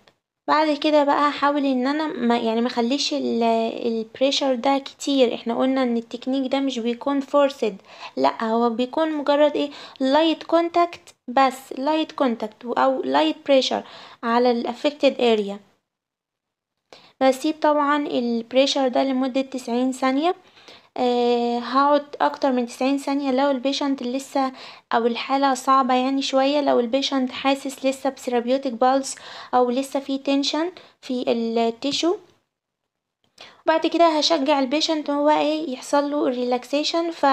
بعد كده بقى هحاول ان انا ما يعني ما خليش البريشر ده كتير احنا قلنا ان التكنيك ده مش بيكون فورسد لا هو بيكون مجرد ايه لايت كونتاكت بس لايت كونتاكت او لايت بريشر على الافكتد اريا بسيب طبعا البريشر ده لمدة تسعين ثانية آه، هقعد اكتر من تسعين ثانية لو البيشنت لسه او الحالة صعبة يعني شوية لو البيشنت حاسس لسه بسيرابيوتك بالز او لسه في تنشن في التيشو وبعد كده هشجع البيشنت هو ايه يحصله ف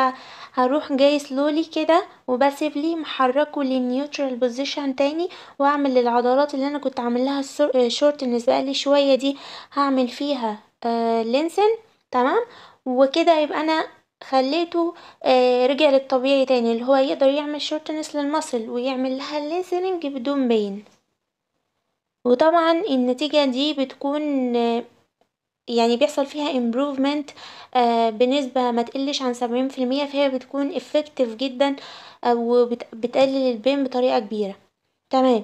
فهروح جاي سلولي كده وباسفلي محركه للنيوترال بوزيشن تاني واعمل العضلات اللي انا كنت عاملاها شورت بالنسبه لي شويه دي هعمل فيها آه لينسن تمام وكده يبقى انا خليته آه رجع للطبيعي تاني اللي هو يقدر يعمل شورتنس للمصل ويعمل لها ليسننج بدون بين وطبعا النتيجة دي بتكون آه، يعني بيحصل فيها امبروفمنت آه، بنسبة ما تقلش عن سبعين في المية فهي بتكون افكتف جدا آه، وبتقلل البين بطريقة كبيرة تمام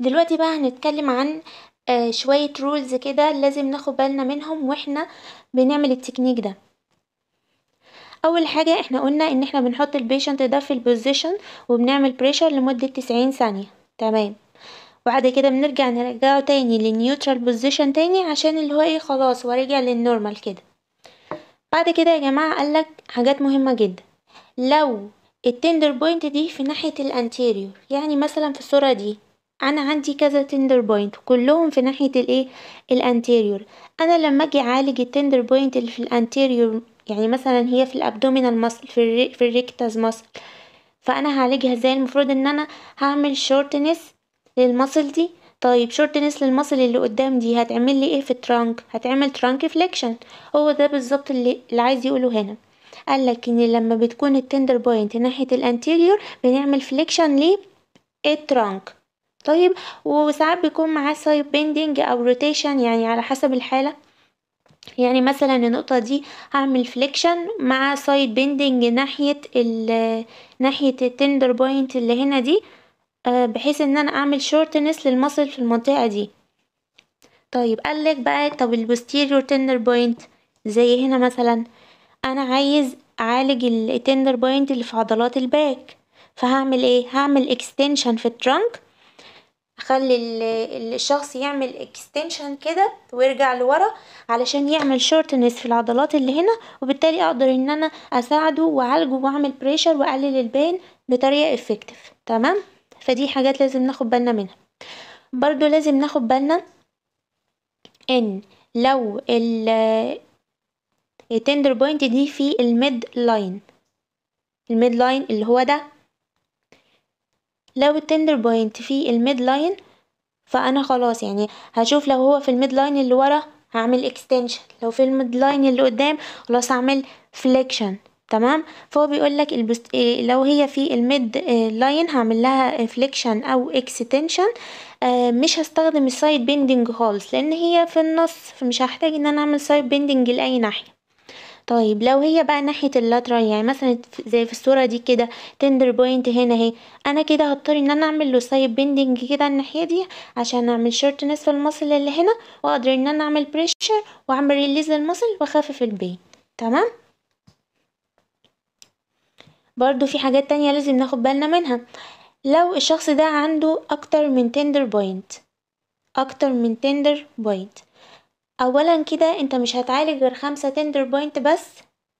دلوقتي بقى هنتكلم عن شوية رولز كده لازم ناخد بالنا منهم واحنا بنعمل التكنيك ده اول حاجه احنا قلنا ان احنا بنحط البيشنت ده في البوزيشن وبنعمل بريشر لمده تسعين ثانيه تمام وبعد كده بنرجع نرجعه تاني للنيوترال بوزيشن تاني عشان اللي هو ايه خلاص هو رجع للنورمال كده بعد كده يا جماعه قالك حاجات مهمه جدا لو التندر بوينت دي في ناحيه الانتيريور يعني مثلا في الصوره دي انا عندي كذا تندر بوينت كلهم في ناحية الايه الانتيريور انا لما اجي اعالج التندر بوينت اللي في الانتيريور يعني مثلا هي في الابدومينال ماسل في, الري في الريكتاز ماسل فانا هعالجها ازاي المفروض ان انا هعمل شورتنس للمصل دي طيب شورتنس للمصل اللي قدام دي هتعمل لي ايه في الترانك هتعمل ترانك فليكشن هو ده بالظبط اللي, اللي عايز يقوله هنا قال لك ان لما بتكون التندر بوينت ناحيه الانتيريور بنعمل فليكشن الترانك طيب وساعات بيكون معاه سايد بيندنج او روتيشن يعني على حسب الحاله يعني مثلا النقطة دي هعمل فليكشن مع سايد بيندنج ناحية ال ناحية التندر بوينت اللي هنا دي آه، بحيث ان انا اعمل شورتنس للمصل في المنطقة دي طيب قالك بقى طب البوستيريور تندر بوينت زي هنا مثلا انا عايز اعالج التندر بوينت اللي في عضلات الباك فهعمل ايه هعمل اكستنشن في الترنك اخلي الشخص يعمل اكستنشن كده ويرجع لورا علشان يعمل شورتنس في العضلات اللي هنا وبالتالي اقدر ان انا اساعده واعالجه واعمل بريشر واقلل البين بطريقه افكتيف تمام فدي حاجات لازم ناخد بالنا منها برضو لازم ناخد بالنا ان لو ال التندر بوينت دي في الميد لاين الميد لاين اللي هو ده لو التندر بوينت في الميد لاين فانا خلاص يعني هشوف لو هو في الميد لاين اللي ورا هعمل اكستنشن لو في الميد لاين اللي قدام خلاص هعمل فليكشن تمام فهو بيقول لك البست... إيه، لو هي في الميد آه، لاين هعمل لها فليكشن او اكستنشن آه، مش هستخدم السايد بيندنج خالص لان هي في النص فمش هحتاج ان انا اعمل سايد بيندنج لاي ناحيه طيب لو هي بقى ناحية اللاترال يعني مثلا زي في الصورة دي كده تندر بوينت هنا اهي انا كده هضطر ان انا اعمل له سايب بيندنج كده الناحية دي عشان اعمل شورتنس في المصل اللي هنا واقدر ان انا اعمل بريشر واعمل ريليز للمصل واخفف البين تمام برضو في حاجات تانية لازم ناخد بالنا منها لو الشخص ده عنده اكتر من تندر بوينت اكتر من تندر بوينت اولا كده انت مش هتعالج غير خمسة تندر بوينت بس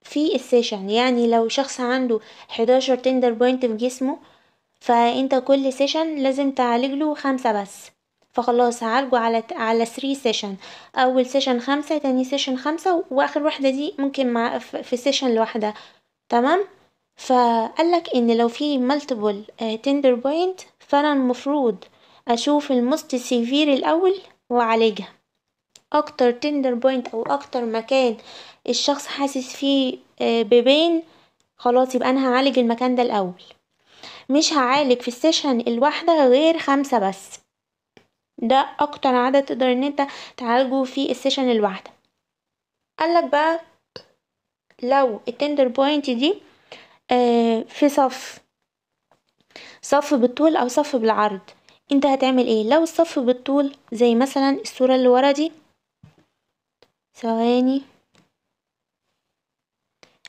في السيشن يعني لو شخص عنده حداشر تندر بوينت في جسمه فانت كل سيشن لازم تعالجله خمسة بس فخلاص هعالجه على على 3 سيشن اول سيشن خمسة تاني سيشن خمسة واخر واحدة دي ممكن مع في سيشن لوحدها تمام فقالك ان لو في مالتيبل تندر بوينت فانا المفروض اشوف المست سيفير الاول واعالجها اكتر تندر بوينت او اكتر مكان الشخص حاسس فيه آه، ببين خلاص يبقى انا هعالج المكان ده الاول مش هعالج في السيشن الواحدة غير خمسة بس ده اكتر عدد تقدر ان انت تعالجه في السيشن الواحدة قالك بقى لو التندر بوينت دي آه، في صف صف بالطول او صف بالعرض انت هتعمل ايه لو الصف بالطول زي مثلا الصورة اللي ورا دي ثواني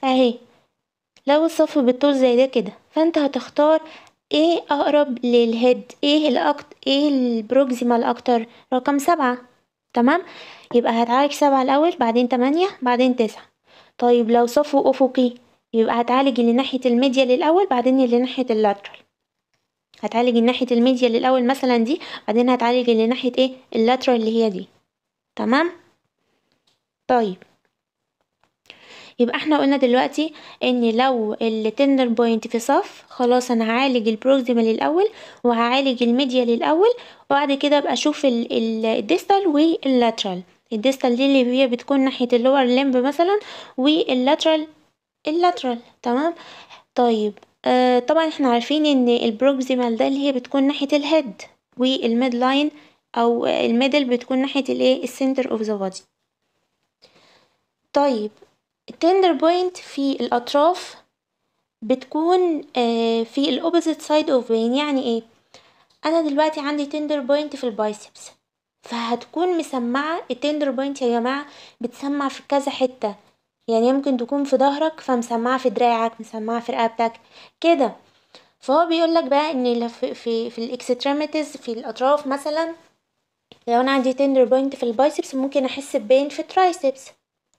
اهي لو الصف بالطول زي ده كده فانت هتختار ايه اقرب للهيد ايه الاكت ايه البروكسيمال اكتر رقم سبعة تمام يبقى هتعالج سبعة الاول بعدين تمانية بعدين تسعة طيب لو صفو افقي يبقى هتعالج اللي ناحية الميديا للاول بعدين اللي ناحية اللاترال هتعالج ناحية الميديا للاول مثلا دي بعدين هتعالج اللي ناحية ايه اللاترال اللي هي دي تمام طيب يبقى احنا قلنا دلوقتي ان لو التندر بوينت في صف خلاص انا هعالج البروكسيمال الاول وهعالج الميديا الاول وبعد كده ابقى اشوف الديستال واللاترال الديستال دي اللي هي بتكون ناحيه اللور لمب مثلا واللاترال اللاترال تمام طيب آه طبعا احنا عارفين ان البروكسيمال ده اللي هي بتكون ناحيه الهيد والميد لاين او الميدل بتكون ناحيه الايه السنتر اوف ذا بودي طيب التندر بوينت في الأطراف بتكون آه، في الأوبوزيت سايد اوف بين يعني ايه أنا دلوقتي عندي تندر بوينت في البايسبس فهتكون مسمعة التندر بوينت يا جماعة بتسمع في كذا حتة يعني ممكن تكون في ظهرك فمسمعة في دراعك مسمعة في رقبتك كده فهو بيقولك بقى ان في في, في الاكستريميتيز في الاطراف مثلا لو انا عندي تندر بوينت في البايسبس ممكن احس ببين في الترايسبس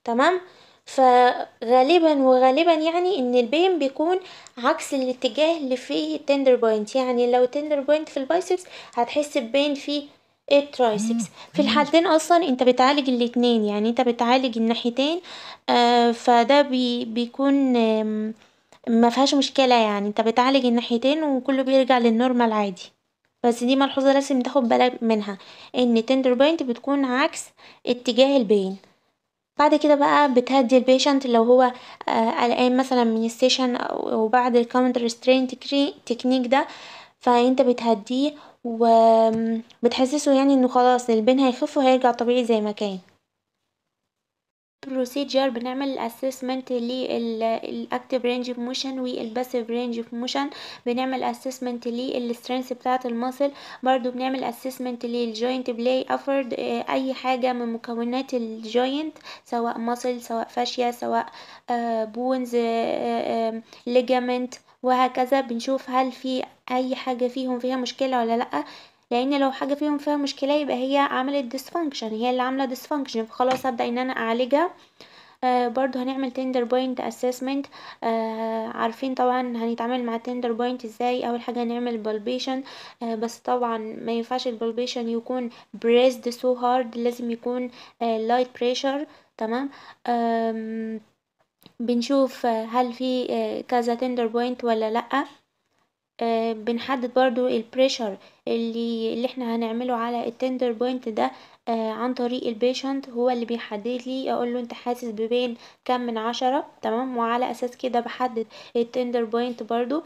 تمام فغالبا وغالبا يعني ان البين بيكون عكس الاتجاه اللي فيه التندر بوينت يعني لو تندر بوينت في البايسبس هتحس ببين في الترايسبس في الحالتين اصلا انت بتعالج الاتنين يعني انت بتعالج الناحيتين آه، فده بي بيكون ما فيهاش مشكله يعني انت بتعالج الناحيتين وكله بيرجع للنورمال عادي بس دي ملحوظه لازم تاخد بالك منها ان تندر بوينت بتكون عكس اتجاه البين بعد كده بقى بتهدي البيشنت لو هو آه، قلقان مثلا من السيشن وبعد الكاونتر ريسترين تكنيك ده فانت بتهديه وبتحسسه يعني انه خلاص البين هيخف وهيرجع طبيعي زي ما كان بروسيجر بنعمل الاسسمنت للاكتيف رينج اوف موشن والباسيف رينج اوف موشن بنعمل اسسمنت للسترينث بتاعه الماسل برضو بنعمل اسسمنت للجوينت بلاي افورد اي حاجه من مكونات الجوينت سواء ماسل سواء فاشيه سواء بونز آه، ليجامنت آه، آه، وهكذا بنشوف هل في اي حاجه فيهم فيها مشكله ولا لا لان لو حاجه فيهم فيها مشكله يبقى هي عملت ديسفانكشن هي اللي عامله ديسفانكشن فخلاص هبدا ان انا اعالجها آه برضو هنعمل تندر بوينت اسسمنت آه عارفين طبعا هنتعامل مع تندر بوينت ازاي اول حاجه هنعمل بالبيشن آه بس طبعا ما ينفعش البالبيشن يكون بريسد سو هارد لازم يكون لايت آه، بريشر تمام بنشوف هل في آه، كذا تندر بوينت ولا لا آه، بنحدد برضو البريشر اللي, اللي احنا هنعمله على التندر بوينت ده آه، عن طريق البيشنت هو اللي بيحدد لي اقول له انت حاسس ببين كام من عشرة تمام وعلى اساس كده بحدد التندر بوينت برضو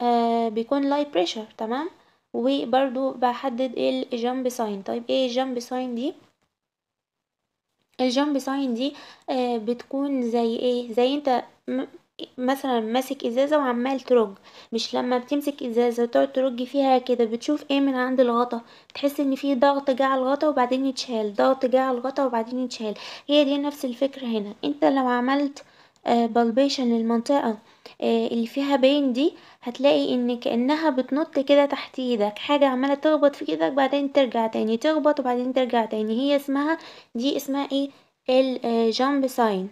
آه، بيكون لاي بريشر تمام وبرضو بحدد الجامب ساين طيب ايه الجامب ساين دي الجامب ساين دي بتكون زي ايه زي انت مثلا ماسك ازازه وعمال ترج مش لما بتمسك ازازه وتقعد ترج فيها كده بتشوف ايه من عند الغطا تحس ان في ضغط جه على الغطا وبعدين يتشال ضغط جه على الغطا وبعدين يتشال هي دي نفس الفكره هنا انت لو عملت آه، بالبيشن للمنطقه آه، اللي فيها بين دي هتلاقي ان كانها بتنط كده تحت ايدك حاجه عماله تخبط في ايدك بعدين ترجع تاني تخبط وبعدين ترجع تاني هي اسمها دي اسمها ايه الجامب آه، ساين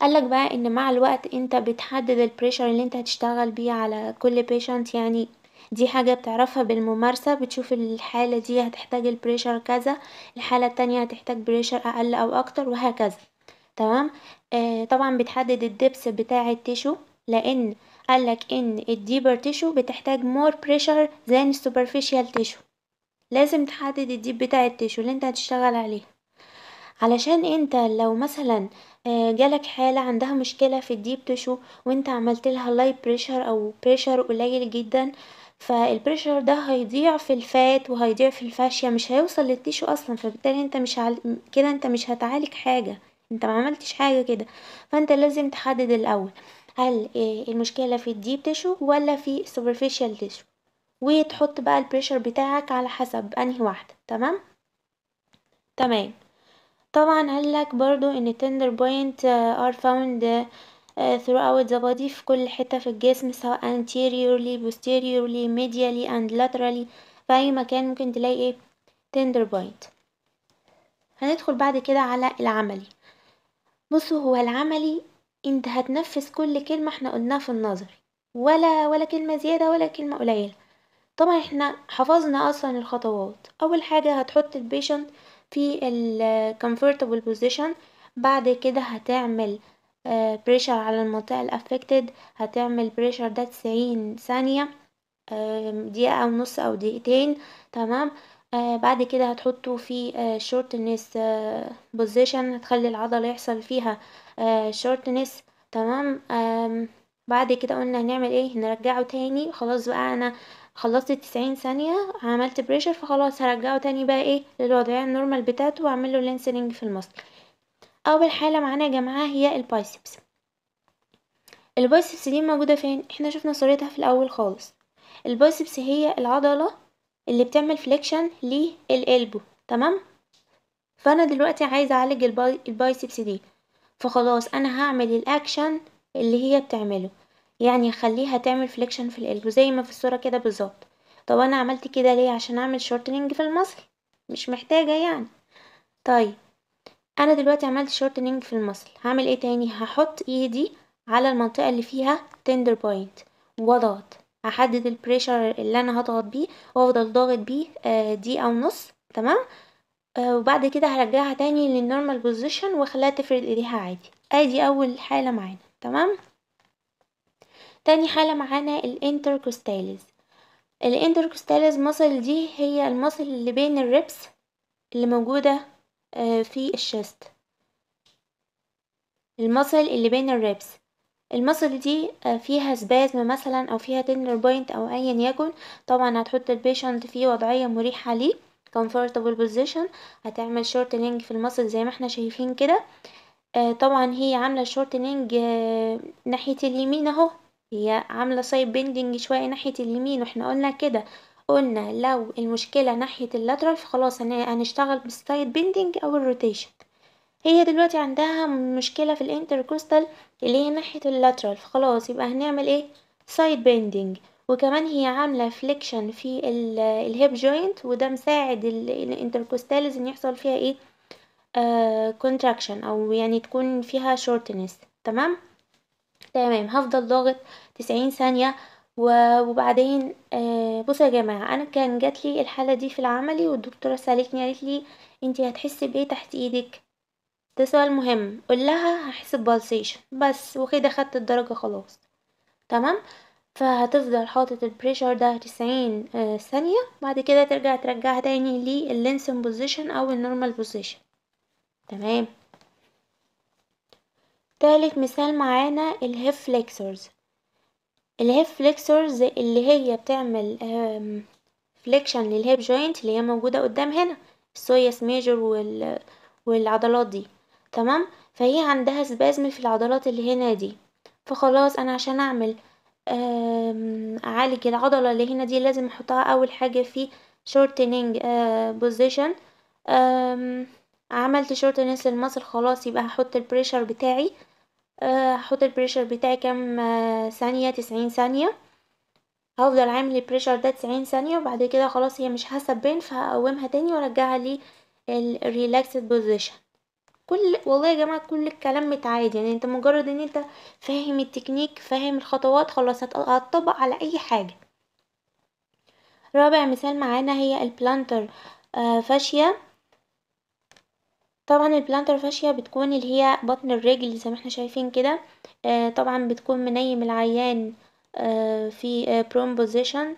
قالك بقى ان مع الوقت انت بتحدد البريشر اللي انت هتشتغل بيه على كل بيشنت يعني دي حاجة بتعرفها بالممارسة بتشوف الحالة دي هتحتاج البريشر كذا الحالة التانية هتحتاج بريشر اقل او اكتر وهكذا تمام آه طبعا بتحدد الدبس بتاع التيشو لان قالك ان الديبر تيشو بتحتاج مور بريشر زين superficial تيشو لازم تحدد الديب بتاع التيشو اللي انت هتشتغل عليه علشان انت لو مثلا آه، جالك حالة عندها مشكلة في الديب تشو وانت عملت لها لاي بريشر او بريشر قليل جدا فالبريشر ده هيضيع في الفات وهيضيع في الفاشية مش هيوصل للتشو اصلا فبالتالي انت مش عال... كده انت مش هتعالج حاجة انت ما عملتش حاجة كده فانت لازم تحدد الاول هل آه، المشكلة في الديب تشو ولا في السوبرفيشال تشو وتحط بقى البريشر بتاعك على حسب انهي واحدة تمام تمام طبعا قال لك برضو ان tender ار فاوند found آه، throughout the body في كل حتة في الجسم سواء anteriorly posteriorly medially and laterally في اي مكان ممكن تلاقي ايه تندر بوينت هندخل بعد كده على العملي بصوا هو العملي انت هتنفذ كل كلمة احنا قلناها في النظري ولا ولا كلمة زيادة ولا كلمة قليلة طبعا احنا حفظنا اصلا الخطوات اول حاجة هتحط البيشنت في ال comfortable position بعد كده هتعمل بريشر آه, على المنطقة الافكتد هتعمل بريشر ده تسعين ثانية آه, دقيقة ونص او دقيقتين تمام آه, بعد كده هتحطه في شورتنس shortness position هتخلي العضلة يحصل فيها شورتنس shortness تمام بعد كده قلنا هنعمل ايه نرجعه تاني خلاص بقى انا خلصت التسعين ثانية عملت بريشر فخلاص هرجعه تاني بقى ايه للوضعية النورمال بتاعته واعمله لينسنينج في المصل اول حالة معانا يا جماعة هي البايسبس البايسبس دي موجودة فين احنا شفنا صورتها في الاول خالص البايسبس هي العضلة اللي بتعمل فليكشن للقلب تمام فانا دلوقتي عايزة اعالج البايسبس دي فخلاص انا هعمل الاكشن اللي هي بتعمله يعني خليها تعمل فليكشن في القلب زي ما في الصورة كده بالظبط طب انا عملت كده ليه عشان اعمل شورتنينج في المصل مش محتاجة يعني طيب انا دلوقتي عملت شورتنينج في المصل هعمل ايه تاني هحط ايدي على المنطقة اللي فيها تندر بوينت واضغط هحدد البريشر اللي انا هضغط بيه وافضل ضاغط بيه آه، دقيقة ونص تمام آه، وبعد كده هرجعها تاني للنورمال بوزيشن واخليها تفرد ايديها عادي ادي اول حالة معانا تمام تاني حالة معانا الانتركوستاليز الانتركوستاليز مصل دي هي المصل اللي بين الربس اللي موجودة آه، في الشست المصل اللي بين الربس المصل دي آه، فيها سبازم مثلا او فيها تندر بوينت او ايا يكن طبعا هتحط البيشنت في وضعية مريحة ليه comfortable position هتعمل shortening في المصل زي ما احنا شايفين كده آه، طبعا هي عاملة shortening ناحية اليمين اهو هي عاملة سايب بيندنج شوية ناحية اليمين واحنا قلنا كده قلنا لو المشكلة ناحية اللاترال فخلاص هنشتغل بالسايد بيندنج أو الروتيشن هي دلوقتي عندها مشكلة في الانتركوستال اللي هي ناحية اللاترال فخلاص يبقى هنعمل ايه سايد بيندنج وكمان هي عاملة فليكشن في الهيب جوينت وده مساعد الانتركوستالز ان يحصل فيها ايه كونتراكشن آه او يعني تكون فيها شورتنس تمام تمام هفضل ضاغط تسعين ثانية وبعدين آه، بصوا يا جماعة أنا كان جاتلي الحالة دي في العملي والدكتورة سألتني قالت لي انتي هتحسي بإيه تحت إيدك ده سؤال مهم قول لها هحس ببلسيشن بس وكده خدت الدرجة خلاص تمام فهتفضل حاطط البريشر ده تسعين آه، ثانية بعد كده ترجع ترجعها تاني لللينسن بوزيشن أو النورمال بوزيشن تمام تالت مثال معانا الهيب فليكسورز الهيب فليكسورز اللي هي بتعمل فليكشن للهيب جوينت اللي هي موجودة قدام هنا السويس ميجر وال... والعضلات دي تمام فهي عندها سبازم في العضلات اللي هنا دي فخلاص انا عشان اعمل اعالج العضلة اللي هنا دي لازم احطها اول حاجة في شورتنينج بوزيشن آه، عملت شورتنينج للمصل خلاص يبقى هحط البريشر بتاعي هحط البريشر بتاعي كام آه، ثانية تسعين ثانية هفضل عامل البريشر ده تسعين ثانية وبعد كده خلاص هي مش بين فهقومها تاني وارجعها للريلاكسد بوزيشن كل والله يا جماعه كل الكلام متعاد يعني انت مجرد ان انت فاهم التكنيك فاهم الخطوات خلاص هتطبق على اي حاجه رابع مثال معانا هي البلانتر آه، فاشيه طبعا البلانتر فاشيا بتكون اللي هي بطن الرجل زي ما احنا شايفين كده آه، طبعا بتكون منيم العيان آه، في برون آه، بوزيشن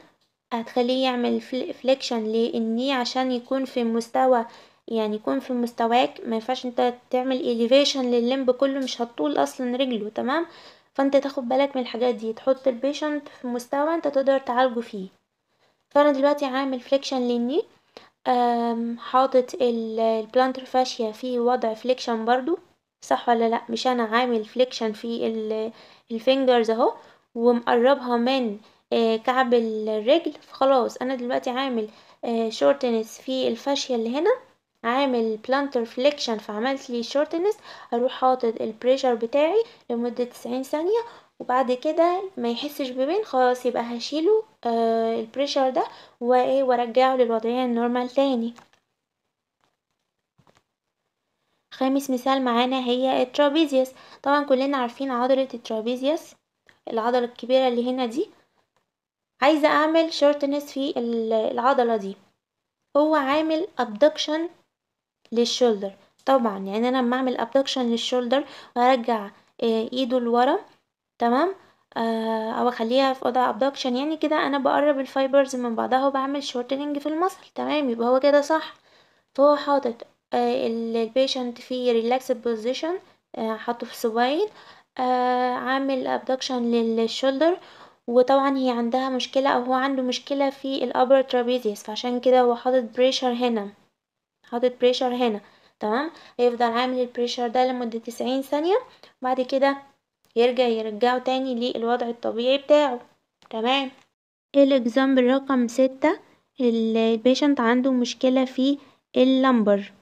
هتخليه يعمل فليكشن للني عشان يكون في مستوى يعني يكون في مستواك ما ينفعش انت تعمل اليفيشن لللمب كله مش هتطول اصلا رجله تمام فانت تاخد بالك من الحاجات دي تحط البيشنت في مستوى انت تقدر تعالجه فيه فانا دلوقتي عامل فليكشن للني حاطط البلانتر فاشيا في وضع فليكشن برضو صح ولا لأ مش أنا عامل فليكشن في ال الفينجرز أهو ومقربها من آه، كعب الرجل فخلاص أنا دلوقتي عامل شورتنس آه، في الفاشيا اللي هنا عامل بلانتر فليكشن فعملت لي شورتنس اروح حاطط البريشر بتاعي لمدة تسعين ثانية وبعد كده ما يحسش ببين خلاص يبقى هشيله آه البريشر ده وايه وارجعه للوضعيه النورمال تاني خامس مثال معانا هي الترابيزيوس طبعا كلنا عارفين عضله الترابيزيوس العضله الكبيره اللي هنا دي عايزه اعمل شورتنس في العضله دي هو عامل ابدكشن للشولدر طبعا يعني انا لما اعمل ابدكشن للشولدر وارجع آه، ايده لورا تمام آه، او اخليها في اوضه ابدكشن يعني كده انا بقرب الفايبرز من بعضها وبعمل شورتنينج في المصل تمام يبقى هو كده صح فهو حاطط آه، البيشنت في ريلاكس آه، بوزيشن حاطه في سوايد عامل ابدكشن للشولدر وطبعا هي عندها مشكلة او هو عنده مشكلة في الابر ترابيزيس فعشان كده هو حاطط بريشر هنا حاطط بريشر هنا تمام هيفضل عامل البريشر ده لمدة تسعين ثانية بعد كده يرجع يرجعه تاني للوضع الطبيعي بتاعه تمام الاكزامبل رقم ستة البيشنت عنده مشكلة في اللمبر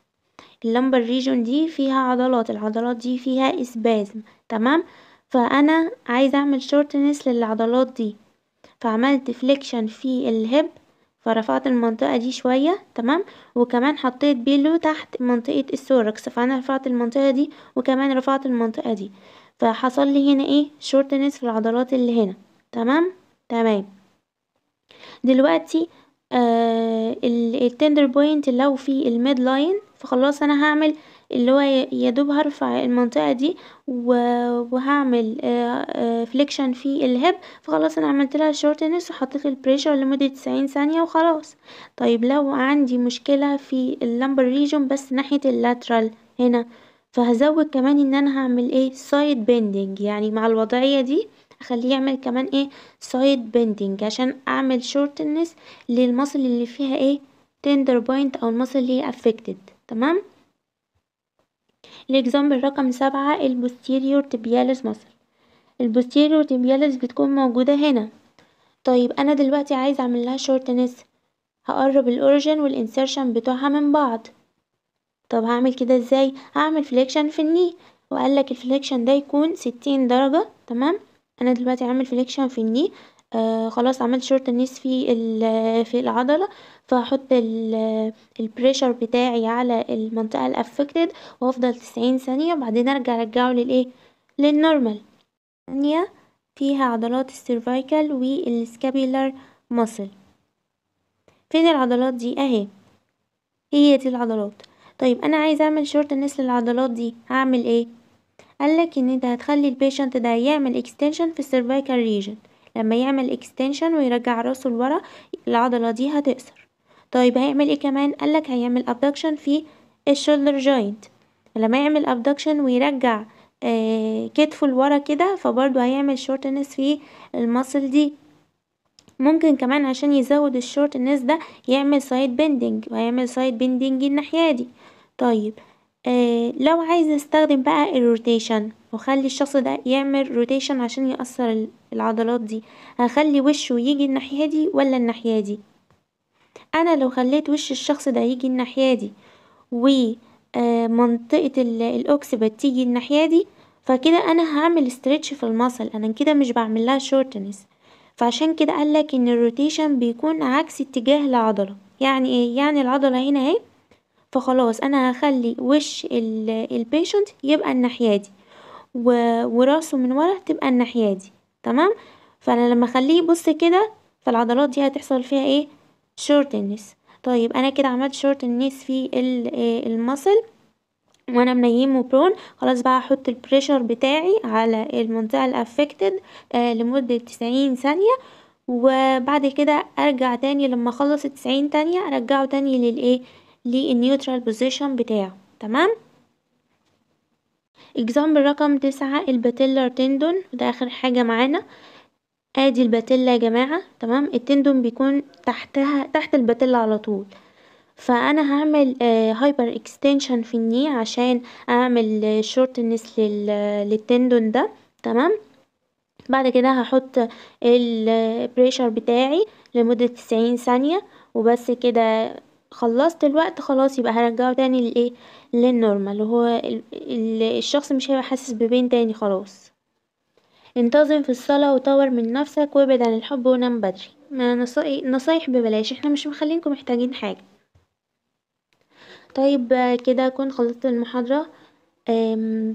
اللمبر ريجون دي فيها عضلات العضلات دي فيها اسبازم تمام فانا عايزه اعمل شورتنس للعضلات دي فعملت فليكشن في الهب فرفعت المنطقه دي شويه تمام وكمان حطيت بيلو تحت منطقه السوركس فانا رفعت المنطقه دي وكمان رفعت المنطقه دي فحصل لي هنا ايه شورتنس في العضلات اللي هنا تمام تمام دلوقتي آه التندر بوينت لو في الميد لاين فخلاص انا هعمل اللي هو يا دوب هرفع المنطقه دي وهعمل فليكشن آه، آه، في الهب فخلاص انا عملت لها شورتنس وحطيت البريشر لمده 90 ثانيه وخلاص طيب لو عندي مشكله في اللمبر ريجون بس ناحيه اللاترال هنا فهزود كمان ان انا هعمل ايه سايد بيندنج يعني مع الوضعية دي اخليه يعمل كمان ايه سايد بيندنج عشان اعمل شورتنس للمصل اللي فيها ايه تندر بوينت او المصل اللي هي افكتد تمام الاكزامبل رقم سبعة البوستيريور تبيالس مصل البوستيريور تبيالس بتكون موجودة هنا طيب انا دلوقتي عايز اعمل لها شورتنس هقرب الاوريجن والانسيرشن بتوعها من بعض طب هعمل كده ازاي هعمل فليكشن في الني وقال لك الفليكشن ده يكون ستين درجة تمام انا دلوقتي عامل فليكشن في الني آه خلاص عملت شورت النيس في في العضله فهحط البريشر بتاعي على المنطقه الافكتد وافضل تسعين ثانيه وبعدين ارجع ارجعه للايه للنورمال ثانيه فيها عضلات السيرفايكال والسكابيلر ماسل فين العضلات دي اهي هي دي العضلات طيب انا عايز اعمل شورتنس للعضلات دي هعمل ايه قالك ان انت هتخلي البيشنت ده يعمل اكستنشن في السيرفايكال ريجن لما يعمل اكستنشن ويرجع راسه لورا العضله دي هتقصر طيب هيعمل ايه كمان قالك هيعمل ابدكشن في الشولدر جوينت لما يعمل ابدكشن ويرجع آه كتفه لورا كده فبرضه هيعمل شورتنس في المصل دي ممكن كمان عشان يزود الشورتنس ده يعمل سايد بيندنج وهيعمل سايد بيندنج الناحيه دي طيب آه لو عايزه استخدم بقى الروتيشن وخلي الشخص ده يعمل روتيشن عشان يأثر العضلات دي هخلي وشه يجي الناحيه دي ولا الناحيه دي انا لو خليت وش الشخص ده يجي الناحيه دي ومنطقه آه، الاوكسبت تيجي الناحيه دي فكده انا هعمل استرتش في المصل انا كده مش بعمل لها شورتنس فعشان كده قالك ان الروتيشن بيكون عكس اتجاه العضله يعني ايه يعني العضله هنا اهي فخلاص انا هخلي وش البيشنت يبقى الناحيه دي وراسه من ورا تبقى الناحيه دي تمام فانا لما اخليه يبص كده فالعضلات دي هتحصل فيها ايه شورتنس طيب انا كده عملت شورتنس في المصل وانا منيمه برون خلاص بقى هحط البريشر بتاعي على المنطقه الافكتد آه لمده 90 ثانيه وبعد كده ارجع تاني لما اخلص التسعين ثانية ارجعه تاني للايه للنيوترال بوزيشن بتاعه تمام اكزامبل رقم تسعة الباتيلر تندون وده اخر حاجة معانا ادي الباتيلا يا جماعة تمام التندون بيكون تحتها تحت الباتيلا على طول فانا هعمل هايبر آه، اكستنشن في الني عشان اعمل شورتنس آه، آه، للتندون ده تمام بعد كده هحط البريشر بتاعي لمدة تسعين ثانية وبس كده خلصت الوقت خلاص يبقى هرجعه تاني لايه للنورمال هو الشخص مش هيبقى حاسس ببين تاني خلاص انتظم في الصلاة وطور من نفسك وابعد عن الحب ونام بدري ما نصايح ببلاش احنا مش مخلينكم محتاجين حاجة طيب كده اكون خلصت المحاضرة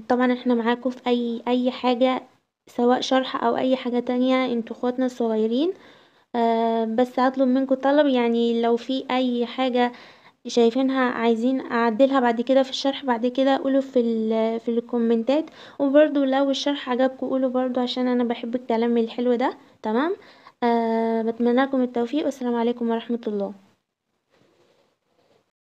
طبعا احنا معاكم في اي اي حاجة سواء شرح او اي حاجة تانية انتوا اخواتنا الصغيرين آه، بس هطلب منكم طلب يعني لو في اي حاجة شايفينها عايزين اعدلها بعد كده في الشرح بعد كده قولوا في في الكومنتات وبرده لو الشرح عجبكم قولوا برده عشان انا بحب الكلام الحلو ده تمام أه بتمنى لكم التوفيق والسلام عليكم ورحمة الله